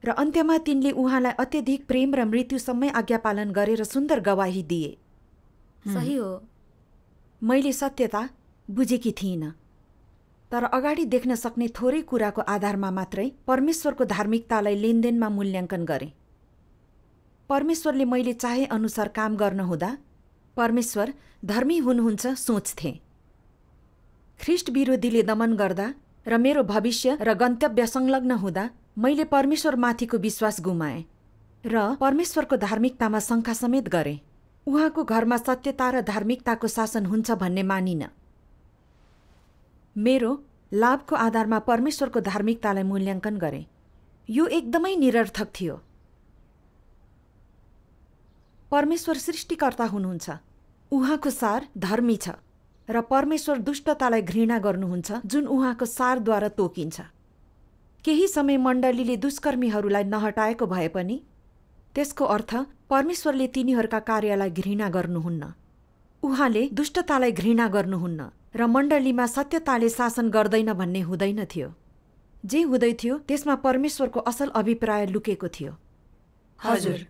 र अन्त्यमा तिनले उहाँलाई अत्यधिक प्रेम र मृत्युसम्मै आज्ञा पालन गरेर सुन्दर गवाही दिए सही हो मैले सत्यता बुझेकी थिइनँ तर अगाडि देख्न सक्ने थोरै कुराको आधारमा मात्रै परमेश्वरको धार्मिकतालाई लेनदेनमा मूल्याङ्कन गरे परमेश्वरले मैले चाहे अनुसार काम गर्न हुँदा परमेश्वर धर्मी हुनुहुन्छ सोच्थे ख्रिस्ट विरोधीले दमन गर्दा र मेरो भविष्य र गन्तव्य संलग्न हुँदा मैले परमेश्वरमाथिको विश्वास गुमाएँ र परमेश्वरको धार्मिकतामा शङ्का समेत गरे उहाँको घरमा सत्यता र धार्मिकताको शासन हुन्छ भन्ने मानिन मेरो लाभको आधारमा परमेश्वरको धार्मिकतालाई मूल्याङ्कन गरे यो एकदमै निरर्थक थियो परमेश्वर सृष्टिकर्ता हुनुहुन्छ उहाँको सार धर्मी छ र परमेश्वर दुष्टतालाई घृणा गर्नुहुन्छ जुन उहाँको सारद्वारा तोकिन्छ केही समय मण्डलीले दुष्कर्मीहरूलाई नहटाएको भए पनि त्यसको अर्थ परमेश्वरले तिनीहरूका कार्यलाई घृणा गर्नुहुन्न उहाँले दुष्टतालाई घृणा गर्नुहुन्न र मण्डलीमा सत्यताले शासन गर्दैन भन्ने हुँदैन थियो जे हुँदै थियो त्यसमा परमेश्वरको असल अभिप्राय लुकेको थियो हजुर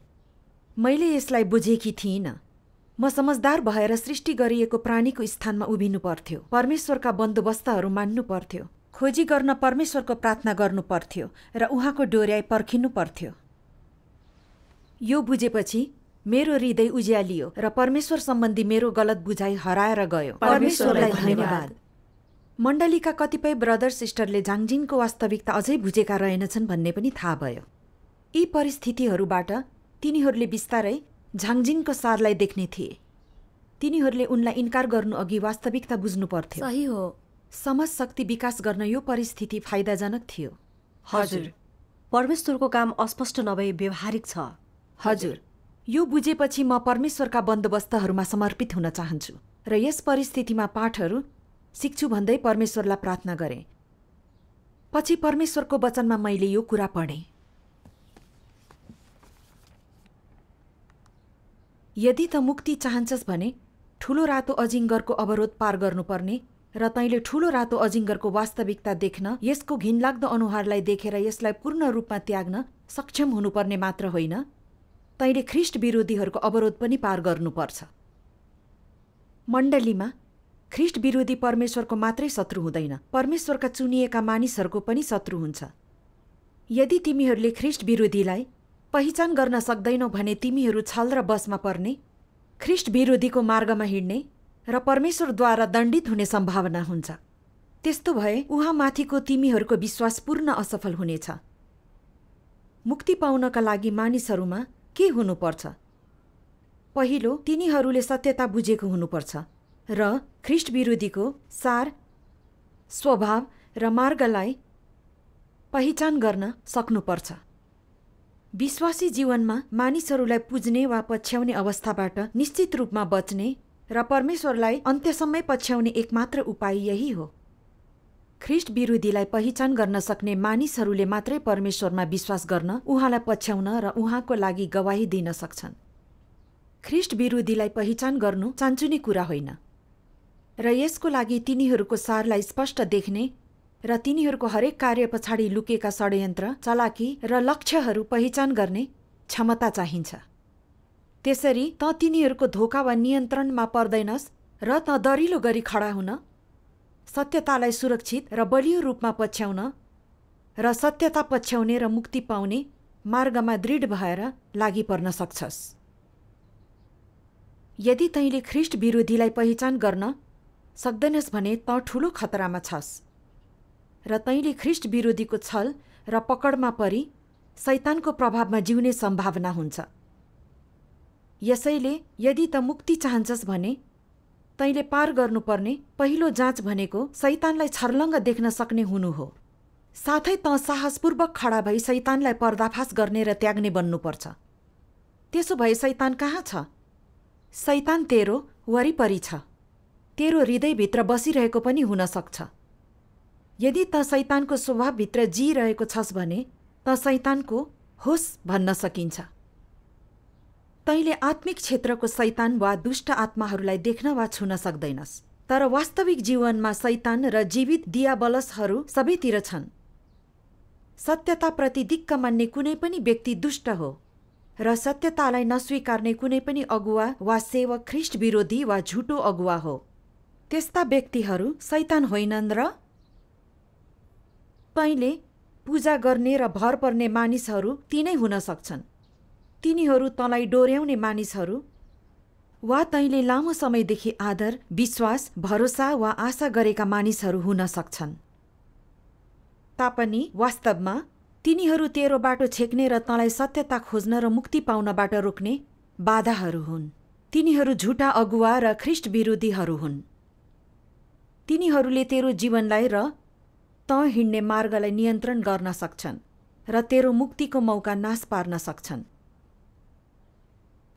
मैले यसलाई बुझेकी थिइनँ म समझदार भएर सृष्टि गरिएको प्राणीको स्थानमा उभिनु पर्थ्यो परमेश्वरका बन्दोबस्तहरू मान्नु पर्थ्यो खोजी गर्न परमेश्वरको प्रार्थना गर्नु पर्थ्यो र उहाँको डोर्याई पर्खिनु पर्थ्यो यो बुझेपछि मेरो हृदय उज्यालियो र परमेश्वर सम्बन्धी मेरो गलत बुझाइ हराएर गयो परमेश्वरलाई धन्यवाद मण्डलीका कतिपय ब्रदर सिस्टरले झाङझिङको वास्तविकता अझै बुझेका रहेनछन् भन्ने पनि थाहा भयो यी परिस्थितिहरूबाट तिनीहरूले बिस्तारै झाङझिङको सारलाई देख्ने थिए तिनीहरूले उनलाई इन्कार गर्नु अघि वास्तविकता बुझ्नु पर्थ्यो सही हो समाज शक्ति विकास गर्न यो परिस्थिति फाइदाजनक थियो हजुर परमेश्वरको काम अस्पष्ट नभए व्यवहारिक छ हजुर यो बुझेपछि म परमेश्वरका बन्दोबस्तहरूमा समर्पित हुन चाहन्छु र यस परिस्थितिमा पाठहरू सिक्छु भन्दै परमेश्वरलाई प्रार्थना गरेँ पछि परमेश्वरको वचनमा मैले यो कुरा पढेँ यदि त मुक्ति चाहन्छस् भने ठुलो रातो अजिङ्गरको अवरोध पार गर्नुपर्ने र तैँले ठुलो रातो अजिङ्गरको वास्तविकता देख्न यसको घिनलाग्दो अनुहारलाई देखेर यसलाई पूर्ण रूपमा त्याग्न सक्षम हुनुपर्ने मात्र होइन तैँले ख्रिस्ट विरोधीहरूको अवरोध पनि पार गर्नुपर्छ मण्डलीमा ख्रिस्ट विरोधी परमेश्वरको मात्रै शत्रु हुँदैन परमेश्वरका चुनिएका मानिसहरूको पनि शत्रु हुन्छ यदि तिमीहरूले ख्रिस्ट विरोधीलाई पहिचान गर्न सक्दैनौ भने तिमीहरू छल र बसमा पर्ने ख्रिस्ट विरोधीको मार्गमा हिँड्ने र परमेश्वरद्वारा दण्डित हुने सम्भावना हुन्छ त्यस्तो भए उहाँमाथिको तिमीहरूको विश्वास पूर्ण असफल हुनेछ मुक्ति पाउनका लागि मानिसहरूमा के हुनुपर्छ पहिलो तिनीहरूले सत्यता बुझेको हुनुपर्छ र ख्रिस्ट विरोधीको सार स्वभाव र मार्गलाई पहिचान गर्न सक्नुपर्छ विश्वासी जीवनमा मानिसहरूलाई पुज्ने वा पछ्याउने अवस्थाबाट निश्चित रूपमा बच्ने र परमेश्वरलाई अन्त्यसम्मै पछ्याउने एकमात्र उपाय यही हो ख्रिस्ट विरोधीलाई पहिचान गर्न सक्ने मानिसहरूले मात्रै परमेश्वरमा विश्वास गर्न उहाँलाई पछ्याउन र उहाँको लागि गवाही दिन सक्छन् ख्रिस्ट विरोधीलाई पहिचान गर्नु चान्चुने कुरा होइन र यसको लागि तिनीहरूको सारलाई स्पष्ट देख्ने र तिनीहरूको हरेक कार्य पछाडि लुकेका षड्यन्त्र चलाकी र लक्ष्यहरू पहिचान गर्ने क्षमता चाहिन्छ त्यसरी त तिनीहरूको धोका वा नियन्त्रणमा पर्दैनस् र त दरिलो गरी खडा हुन सत्यतालाई सुरक्षित र बलियो रूपमा पछ्याउन र सत्यता पछ्याउने र मुक्ति पाउने मार्गमा दृढ भएर लागि पर्न सक्छस् यदि तैँले ख्रिष्ट विरोधीलाई पहिचान गर्न सक्दैनस् भने तँ ठुलो खतरामा छस् र तैँले ख्रिस्ट विरोधीको छल र पकडमा परी सैतानको प्रभावमा जिउने सम्भावना हुन्छ यसैले यदि त मुक्ति चाहन्छस् भने तैँले पार गर्नुपर्ने पहिलो जाँच भनेको सैतानलाई छर्लङ्ग देख्न सक्ने हुनु हो साथै तँ साहसपूर्वक खडा भई सैतानलाई पर्दाफास गर्ने र त्याग्ने बन्नुपर्छ त्यसो भए सैतान कहाँ छ सैतान तेरो वरिपरि छ तेरो हृदयभित्र बसिरहेको पनि हुन सक्छ यदि त शैतानको स्वभावभित्र जिइरहेको छस् भने त सैतानको होस् भन्न सकिन्छ तैँले आत्मिक क्षेत्रको शैतान वा दुष्ट आत्माहरूलाई देख्न वा छुन सक्दैनस् तर वास्तविक जीवनमा शैतान र जीवित दियाबलसहरू सबैतिर छन् सत्यताप्रति दिक्क मान्ने कुनै पनि व्यक्ति दुष्ट हो र सत्यतालाई नस्वीकार्ने कुनै पनि अगुवा वा सेवक ख्रिष्टविरोधी विरोधी वा झुटो अगुवा हो त्यस्ता व्यक्तिहरू शैतान होइनन् र कहिले पूजा गर्ने र भर पर्ने मानिसहरू तिनै हुन सक्छन् तिनीहरू तँलाई डोर्याउने मानिसहरू वा तैँले लामो समयदेखि आदर विश्वास भरोसा वा आशा गरेका मानिसहरू हुन सक्छन् तापनि वास्तवमा तिनीहरू तेरो बाटो छेक्ने र तँलाई सत्यता खोज्न र मुक्ति पाउनबाट रोक्ने बाधाहरू हुन् तिनीहरू झुटा अगुवा र ख्रिस्ट विरोधीहरू हुन् तिनीहरूले तेरो जीवनलाई र तँ हिँड्ने मार्गलाई नियन्त्रण गर्न सक्छन् र तेरो मुक्तिको मौका नाश पार्न सक्छन्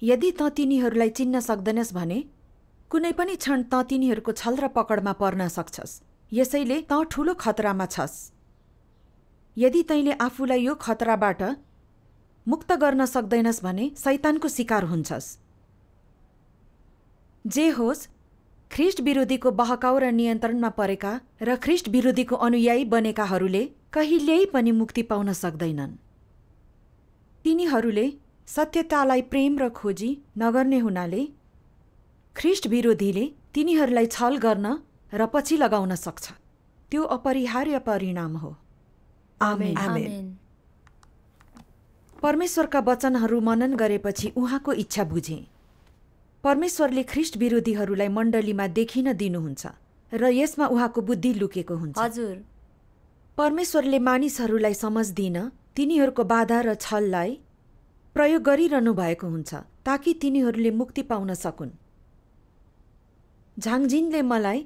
यदि तँ तिनीहरूलाई चिन्न सक्दैनस् भने कुनै पनि क्षण तँ तिनीहरूको छल र पकडमा पर्न सक्छस् यसैले तँ ठूलो खतरामा छस् यदि तैँले आफूलाई यो खतराबाट मुक्त गर्न सक्दैनस् भने सैतानको शिकार हुन्छस् जे होस् ख्रिस्ट विरोधीको बहकाउ र नियन्त्रणमा परेका र ख्रिस्ट विरोधीको अनुयायी बनेकाहरूले कहिल्यै पनि मुक्ति पाउन सक्दैनन् तिनीहरूले सत्यतालाई प्रेम र खोजी नगर्ने हुनाले ख्रिस्ट विरोधीले तिनीहरूलाई छल गर्न र पछि लगाउन सक्छ त्यो अपरिहार्य परिणाम हो आमेन, आमेन। परमेश्वरका वचनहरू मनन गरेपछि उहाँको इच्छा बुझेँ परमेश्वरले ख्रिस्ट विरोधीहरूलाई मण्डलीमा देखिन दिनुहुन्छ र यसमा उहाँको बुद्धि लुकेको हुन्छ हजुर परमेश्वरले मानिसहरूलाई समझ दिन तिनीहरूको बाधा र छललाई प्रयोग गरिरहनु भएको हुन्छ ताकि तिनीहरूले मुक्ति पाउन सकुन् झाङझिनले मलाई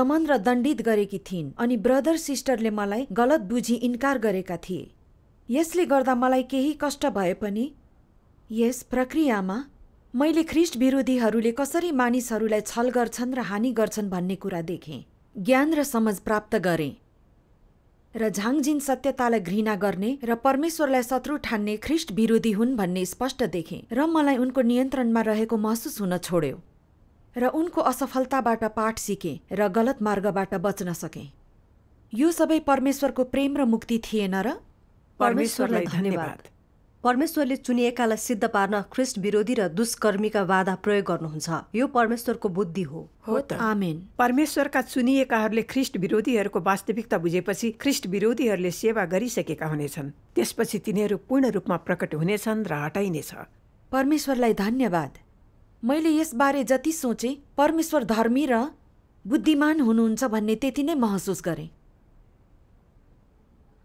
दमन र दण्डित गरेकी थिइन् अनि ब्रदर सिस्टरले मलाई गलत बुझी इन्कार गरेका थिए यसले गर्दा मलाई केही कष्ट भए पनि यस प्रक्रियामा मैले ख्रिस्ट विरोधीहरूले कसरी मानिसहरूलाई छल गर्छन् र हानि गर्छन् भन्ने कुरा देखेँ ज्ञान र समझ प्राप्त गरे र झाङझिन सत्यतालाई घृणा गर्ने र परमेश्वरलाई शत्रु ठान्ने ख्रिस्ट विरोधी हुन् भन्ने स्पष्ट देखेँ र मलाई उनको नियन्त्रणमा रहेको महसुस हुन छोड्यो र उनको असफलताबाट पाठ सिके र गलत मार्गबाट बच्न सके यो सबै परमेश्वरको प्रेम र मुक्ति थिएन र परमेश्वरलाई धन्यवाद परमेश्वरले चुनिएकालाई सिद्ध पार्न ख्रिस्ट विरोधी र दुष्कर्मीका बाधा प्रयोग गर्नुहुन्छ यो परमेश्वरको बुद्धि हो हो त आमेन परमेश्वरका चुनिएकाहरूले ख्रिस्ट विरोधीहरूको वास्तविकता बुझेपछि ख्रिस्ट विरोधीहरूले सेवा गरिसकेका हुनेछन् त्यसपछि तिनीहरू पूर्ण रूपमा प्रकट हुनेछन् र हटाइनेछ परमेश्वरलाई धन्यवाद मैले यसबारे जति सोचे परमेश्वर धर्मी र बुद्धिमान हुनुहुन्छ भन्ने त्यति नै महसुस गरेँ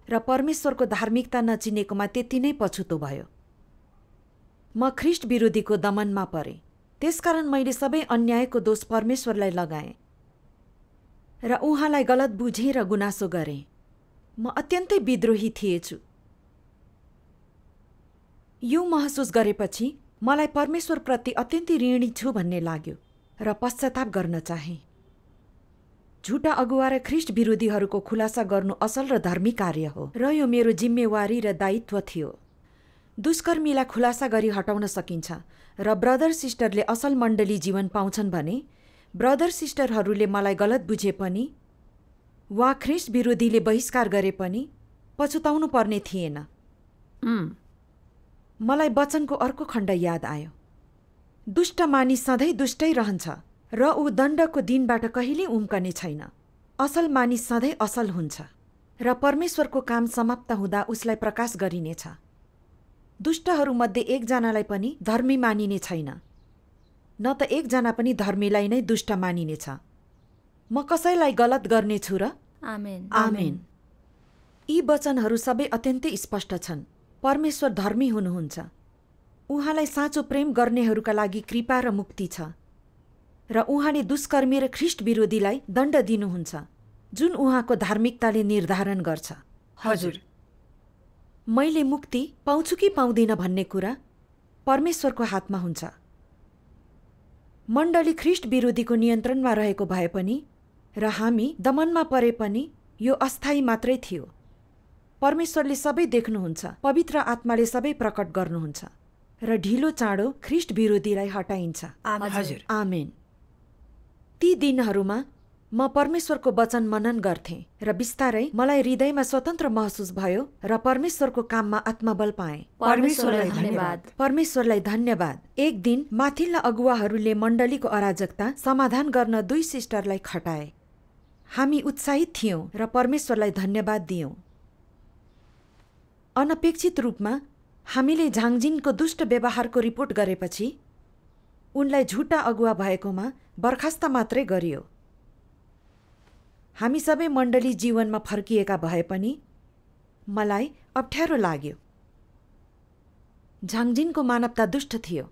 र परमेश्वरको धार्मिकता नचिनेकोमा त्यति नै पछुतो भयो म ख्रिस्ट विरोधीको दमनमा परे त्यसकारण मैले सबै अन्यायको दोष परमेश्वरलाई लगाएँ र उहाँलाई गलत बुझेँ र गुनासो गरेँ म अत्यन्तै विद्रोही थिएछु यो महसुस गरेपछि मलाई परमेश्वरप्रति अत्यन्तै ऋणी छु भन्ने लाग्यो र पश्चाताप गर्न चाहेँ झुटा अगुवा र ख्रिस्ट विरोधीहरूको खुलासा गर्नु असल र धर्मी कार्य हो र यो मेरो जिम्मेवारी र दायित्व थियो दुष्कर्मीलाई खुलासा गरी हटाउन सकिन्छ र ब्रदर सिस्टरले असल मण्डली जीवन पाउँछन् भने ब्रदर सिस्टरहरूले मलाई गलत बुझे पनि वा ख्रिस्ट विरोधीले बहिष्कार गरे पनि पछुताउनु पर्ने थिएन मलाई वचनको अर्को खण्ड याद आयो दुष्ट मानिस सधैँ दुष्टै रहन्छ र ऊ दण्डको दिनबाट कहिले उम्कने छैन असल मानिस सधैँ असल हुन्छ र परमेश्वरको काम समाप्त हुँदा उसलाई प्रकाश गरिनेछ दुष्टहरूमध्ये एकजनालाई पनि धर्मी मानिने छैन न त एकजना पनि धर्मीलाई नै दुष्ट मानिनेछ म कसैलाई गलत गर्नेछु र आमेन आमेन यी वचनहरू सबै अत्यन्तै स्पष्ट छन् परमेश्वर धर्मी हुनुहुन्छ उहाँलाई साँचो प्रेम गर्नेहरूका लागि कृपा र मुक्ति छ र उहाँले दुष्कर्मी र ख्रिस्ट विरोधीलाई दण्ड दिनुहुन्छ जुन उहाँको धार्मिकताले निर्धारण गर्छ हजुर मैले मुक्ति पाउँछु कि पाउँदिनँ भन्ने कुरा परमेश्वरको हातमा हुन्छ मण्डली ख्रिस्ट विरोधीको नियन्त्रणमा रहेको भए पनि र हामी दमनमा परे पनि यो अस्थायी मात्रै थियो परमेश्वरले सबै देख्नुहुन्छ पवित्र आत्माले सबै प्रकट गर्नुहुन्छ र ढिलो चाँडो ख्रिस्ट विरोधीलाई हटाइन्छ आमेन ती दिनहरूमा म परमेश्वरको वचन मनन गर्थेँ र बिस्तारै मलाई हृदयमा स्वतन्त्र महसुस भयो र परमेश्वरको काममा आत्मबल पाएँ परमेश्वरलाई धन्यवाद परमेश्वरलाई धन्यवाद एक दिन माथिल्ला अगुवाहरूले मण्डलीको अराजकता समाधान गर्न दुई सिस्टरलाई खटाए हामी उत्साहित थियौँ र परमेश्वरलाई धन्यवाद दियौँ अनपेक्षित रूपमा हामीले झाङजिनको दुष्ट व्यवहारको रिपोर्ट गरेपछि उनलाई झुटा अगुवा भएकोमा बर्खास्त मात्रै गरियो हामी सबै मण्डली जीवनमा फर्किएका भए पनि मलाई अप्ठ्यारो लाग्यो झाङझिनको मानवता दुष्ट थियो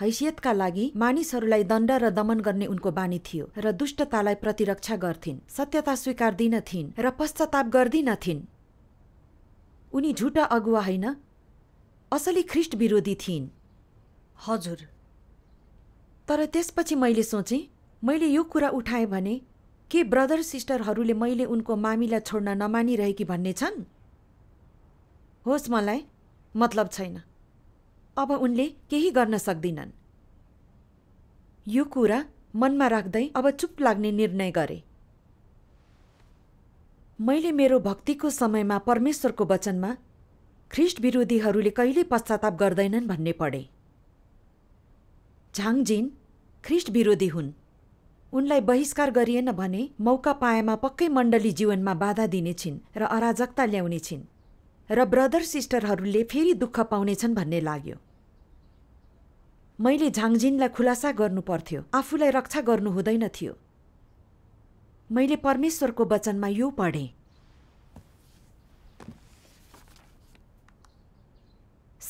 हैसियतका लागि मानिसहरूलाई दण्ड र दमन गर्ने उनको बानी थियो र दुष्टतालाई प्रतिरक्षा गर्थिन् सत्यता स्वीकार थिइन् र पश्चाताप गर्दिन गर्दिनथिन् उनी झुटा अगुवा होइन असली ख्रिस्ट विरोधी थिइन् हजुर तर त्यसपछि मैले सोचेँ मैले यो कुरा उठाएँ भने के ब्रदर सिस्टरहरूले मैले उनको मामिला छोड्न नमानिरहेकी भन्ने छन् होस् मलाई मतलब छैन अब उनले केही गर्न सक्दिनन् यो कुरा मनमा राख्दै अब चुप लाग्ने निर्णय गरे मैले मेरो भक्तिको समयमा परमेश्वरको वचनमा ख्रिस्ट विरोधीहरूले कहिले पश्चाताप गर्दैनन् भन्ने पढेँ झाङजिन ख्रिस्ट विरोधी हुन् उनलाई बहिष्कार गरिएन भने मौका पाएमा पक्कै मण्डली जीवनमा बाधा दिने छिन् र अराजकता ल्याउने छिन् र ब्रदर सिस्टरहरूले फेरि दुःख पाउनेछन् भन्ने लाग्यो मैले झाङजिनलाई खुलासा गर्नु पर्थ्यो आफूलाई रक्षा गर्नु हुँदैन थियो मैले परमेश्वरको वचनमा यो पढे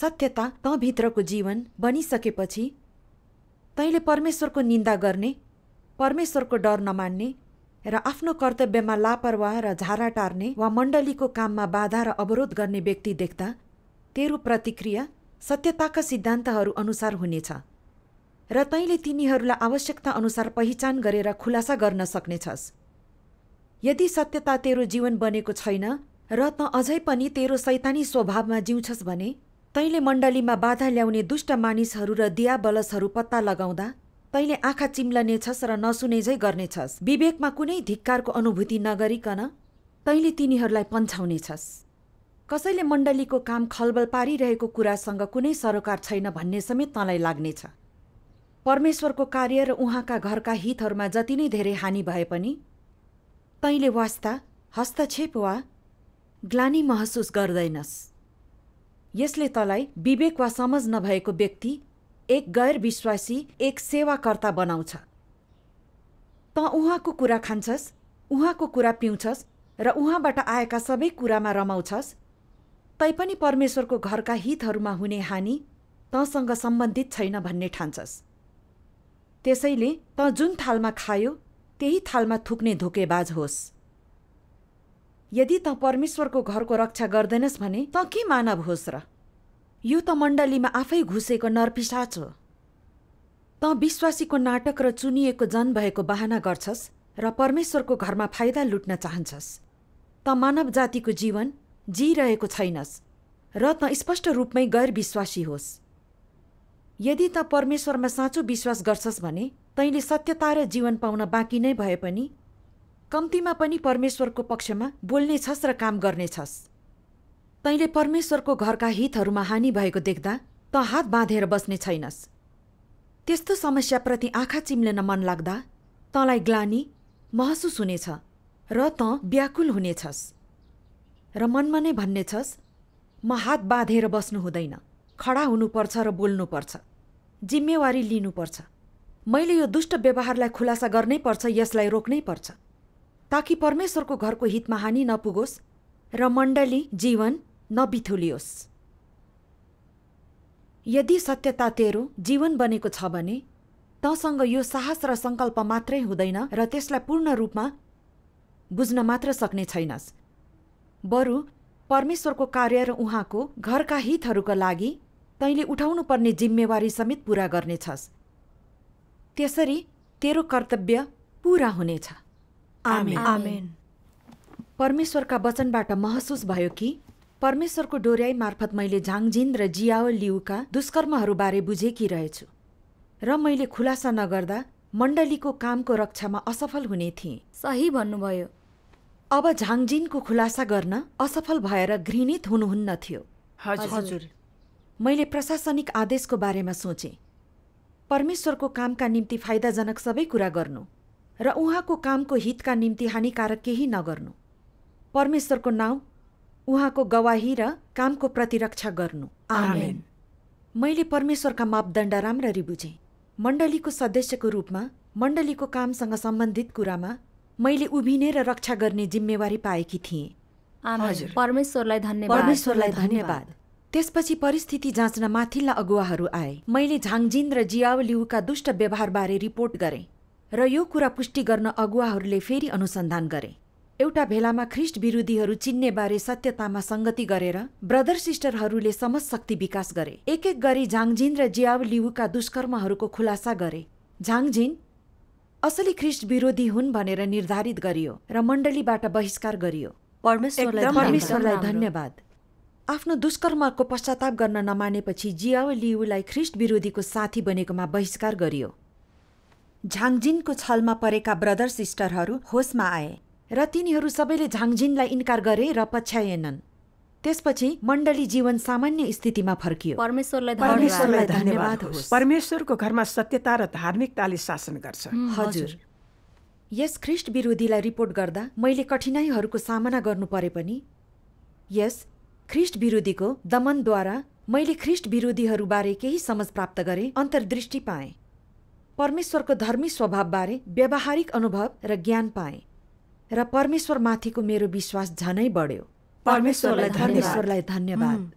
सत्यता तँभित्रको जीवन बनिसकेपछि तैँले परमेश्वरको निन्दा गर्ने परमेश्वरको डर नमान्ने र आफ्नो कर्तव्यमा लापरवाह र झारा टार्ने वा मण्डलीको काममा बाधा र अवरोध गर्ने व्यक्ति देख्दा तेरो प्रतिक्रिया सत्यताका सिद्धान्तहरू अनुसार हुनेछ र तैँले तिनीहरूलाई आवश्यकता अनुसार पहिचान गरेर खुलासा गर्न सक्नेछस् यदि सत्यता तेरो जीवन बनेको छैन र त अझै पनि तेरो सैतानी स्वभावमा जिउँछस् भने तैँले मण्डलीमा बाधा ल्याउने दुष्ट मानिसहरू र दियाबलसहरू पत्ता लगाउँदा तैँले आँखा चिम्लनेछस् र नसुनेझै गर्नेछस् विवेकमा कुनै धिक्कारको अनुभूति नगरिकन तैँले तिनीहरूलाई पन्छाउनेछस् कसैले मण्डलीको काम खलबल पारिरहेको कुरासँग कुनै सरोकार छैन भन्ने समेत तँलाई लाग्नेछ परमेश्वरको कार्य र उहाँका घरका हितहरूमा जति नै धेरै हानि भए पनि तैँले वास्ता हस्तक्षेप वा ग्लानी महसुस गर्दैनस् यसले तँलाई विवेक वा समझ नभएको व्यक्ति एक गैर विश्वासी एक सेवाकर्ता बनाउँछ त उहाँको कुरा खान्छस् उहाँको कुरा पिउँछस् र उहाँबाट आएका सबै कुरामा रमाउँछस् तैपनि परमेश्वरको घरका हितहरूमा हुने हानि तँसँग सम्बन्धित छैन भन्ने ठान्छस् त्यसैले तँ जुन थालमा खायो त्यही थालमा थुक्ने धोकेबाज होस् यदि त परमेश्वरको घरको रक्षा गर्दैनस् भने त के मानव होस् र यो त मण्डलीमा आफै घुसेको नरपिसाच हो त विश्वासीको नाटक र चुनिएको जन भएको बहाना गर्छस् र परमेश्वरको घरमा फाइदा लुट्न चाहन्छस् त मानव जातिको जीवन जिरहेको छैनस् र त स्पष्ट रूपमै गैर विश्वासी होस् यदि त परमेश्वरमा साँचो विश्वास गर्छस् भने तैँले सत्यता र जीवन पाउन बाँकी नै भए पनि कम्तीमा पनि परमेश्वरको पक्षमा बोल्ने छस् र काम गर्ने छस् तैँले परमेश्वरको घरका हितहरूमा हानि भएको देख्दा त हात बाँधेर बस्ने छैनस् त्यस्तो समस्याप्रति आँखा चिम्लेन मन लाग्दा तँलाई ग्लानी महसुस हुनेछ र त व्याकुल हुनेछस् र मनमा नै भन्नेछस् म हात बाँधेर बस्नु हुँदैन खडा हुनुपर्छ र बोल्नुपर्छ जिम्मेवारी लिनुपर्छ मैले यो दुष्ट व्यवहारलाई खुलासा गर्नै पर्छ यसलाई रोक्नै पर्छ ताकि परमेश्वरको घरको हितमा हानि नपुगोस् र मण्डली जीवन नबिथुलियोस् यदि सत्यता तेरो जीवन बनेको छ भने तसँग यो साहस र सङ्कल्प मात्रै हुँदैन र त्यसलाई पूर्ण रूपमा बुझ्न मात्र सक्ने छैनस् बरु परमेश्वरको कार्य र उहाँको घरका हितहरूका लागि तैँले उठाउनुपर्ने जिम्मेवारी समेत पुरा गर्नेछस् त्यसरी तेरो कर्तव्य पुरा हुनेछ आमेन आमेन परमेश्वरका वचनबाट महसुस भयो कि परमेश्वरको डोर्याई मार्फत मैले झाङझिन र जियाओ लिउका दुष्कर्महरूबारे बुझेकी रहेछु र मैले खुलासा नगर्दा मण्डलीको कामको रक्षामा असफल हुने थिएँ सही भन्नुभयो अब झाङझिनको खुलासा गर्न असफल भएर घृणित हुनुहुन्न थियो हजुर मैले प्रशासनिक आदेशको बारेमा सोचेँ परमेश्वरको कामका निम्ति फाइदाजनक सबै कुरा गर्नु र उहाँको कामको हितका निम्ति हानिकारक केही नगर्नु परमेश्वरको नाउँ उहाँको गवाही र कामको प्रतिरक्षा गर्नु आमेन मैले परमेश्वरका मापदण्ड राम्ररी बुझेँ मण्डलीको सदस्यको रूपमा मण्डलीको कामसँग सम्बन्धित कुरामा मैले उभिने र रक्षा गर्ने जिम्मेवारी पाएकी थिएँ परमेश्वरलाई धन्यवाद परमेश्वरलाई धन्यवाद त्यसपछि परिस्थिति जाँच्न माथिल्ला अगुवाहरू आए मैले झाङजिन र जियावलिउका दुष्ट व्यवहारबारे रिपोर्ट गरेँ र यो कुरा पुष्टि गर्न अगुवाहरूले फेरि अनुसन्धान गरे एउटा भेलामा ख्रिस्ट विरोधीहरू चिन्नेबारे सत्यतामा संगति गरेर ब्रदर सिस्टरहरूले शक्ति विकास गरे एक एक गरी झाङझिन र जियाओ लिउका दुष्कर्महरूको खुलासा गरे झाङझिन असली ख्रिस्ट विरोधी हुन् भनेर निर्धारित गरियो र मण्डलीबाट बहिष्कार गरियो परमेश्वरलाई धन्यवाद आफ्नो दुष्कर्मको पश्चाताप गर्न नमानेपछि जियाओ लिउलाई ख्रिस्ट विरोधीको साथी बनेकोमा बहिष्कार गरियो झाङझिनको छलमा परेका ब्रदर सिस्टरहरू होसमा आए र तिनीहरू सबैले झाङझिनलाई इन्कार गरे र पछ्याएनन् त्यसपछि मण्डली जीवन सामान्य स्थितिमा फर्कियो परमेश्वरलाई धन्यवाद होस् परमेश्वरको घरमा सत्यता र धार्मिकताले शासन गर्छ हजुर यस ख्रिस्ट विरोधीलाई रिपोर्ट गर्दा मैले कठिनाइहरूको सामना गर्नु परे पनि यस ख्रिस्ट विरोधीको दमनद्वारा मैले ख्रिस्ट विरोधीहरूबारे केही समझ प्राप्त गरेँ अन्तर्दृष्टि पाएँ परमेश्वरको धर्मी स्वभावबारे व्यावहारिक अनुभव र ज्ञान पाएँ र परमेश्वरमाथिको मेरो विश्वास झनै बढ्यो परमेश्वरलाई धन्यवाद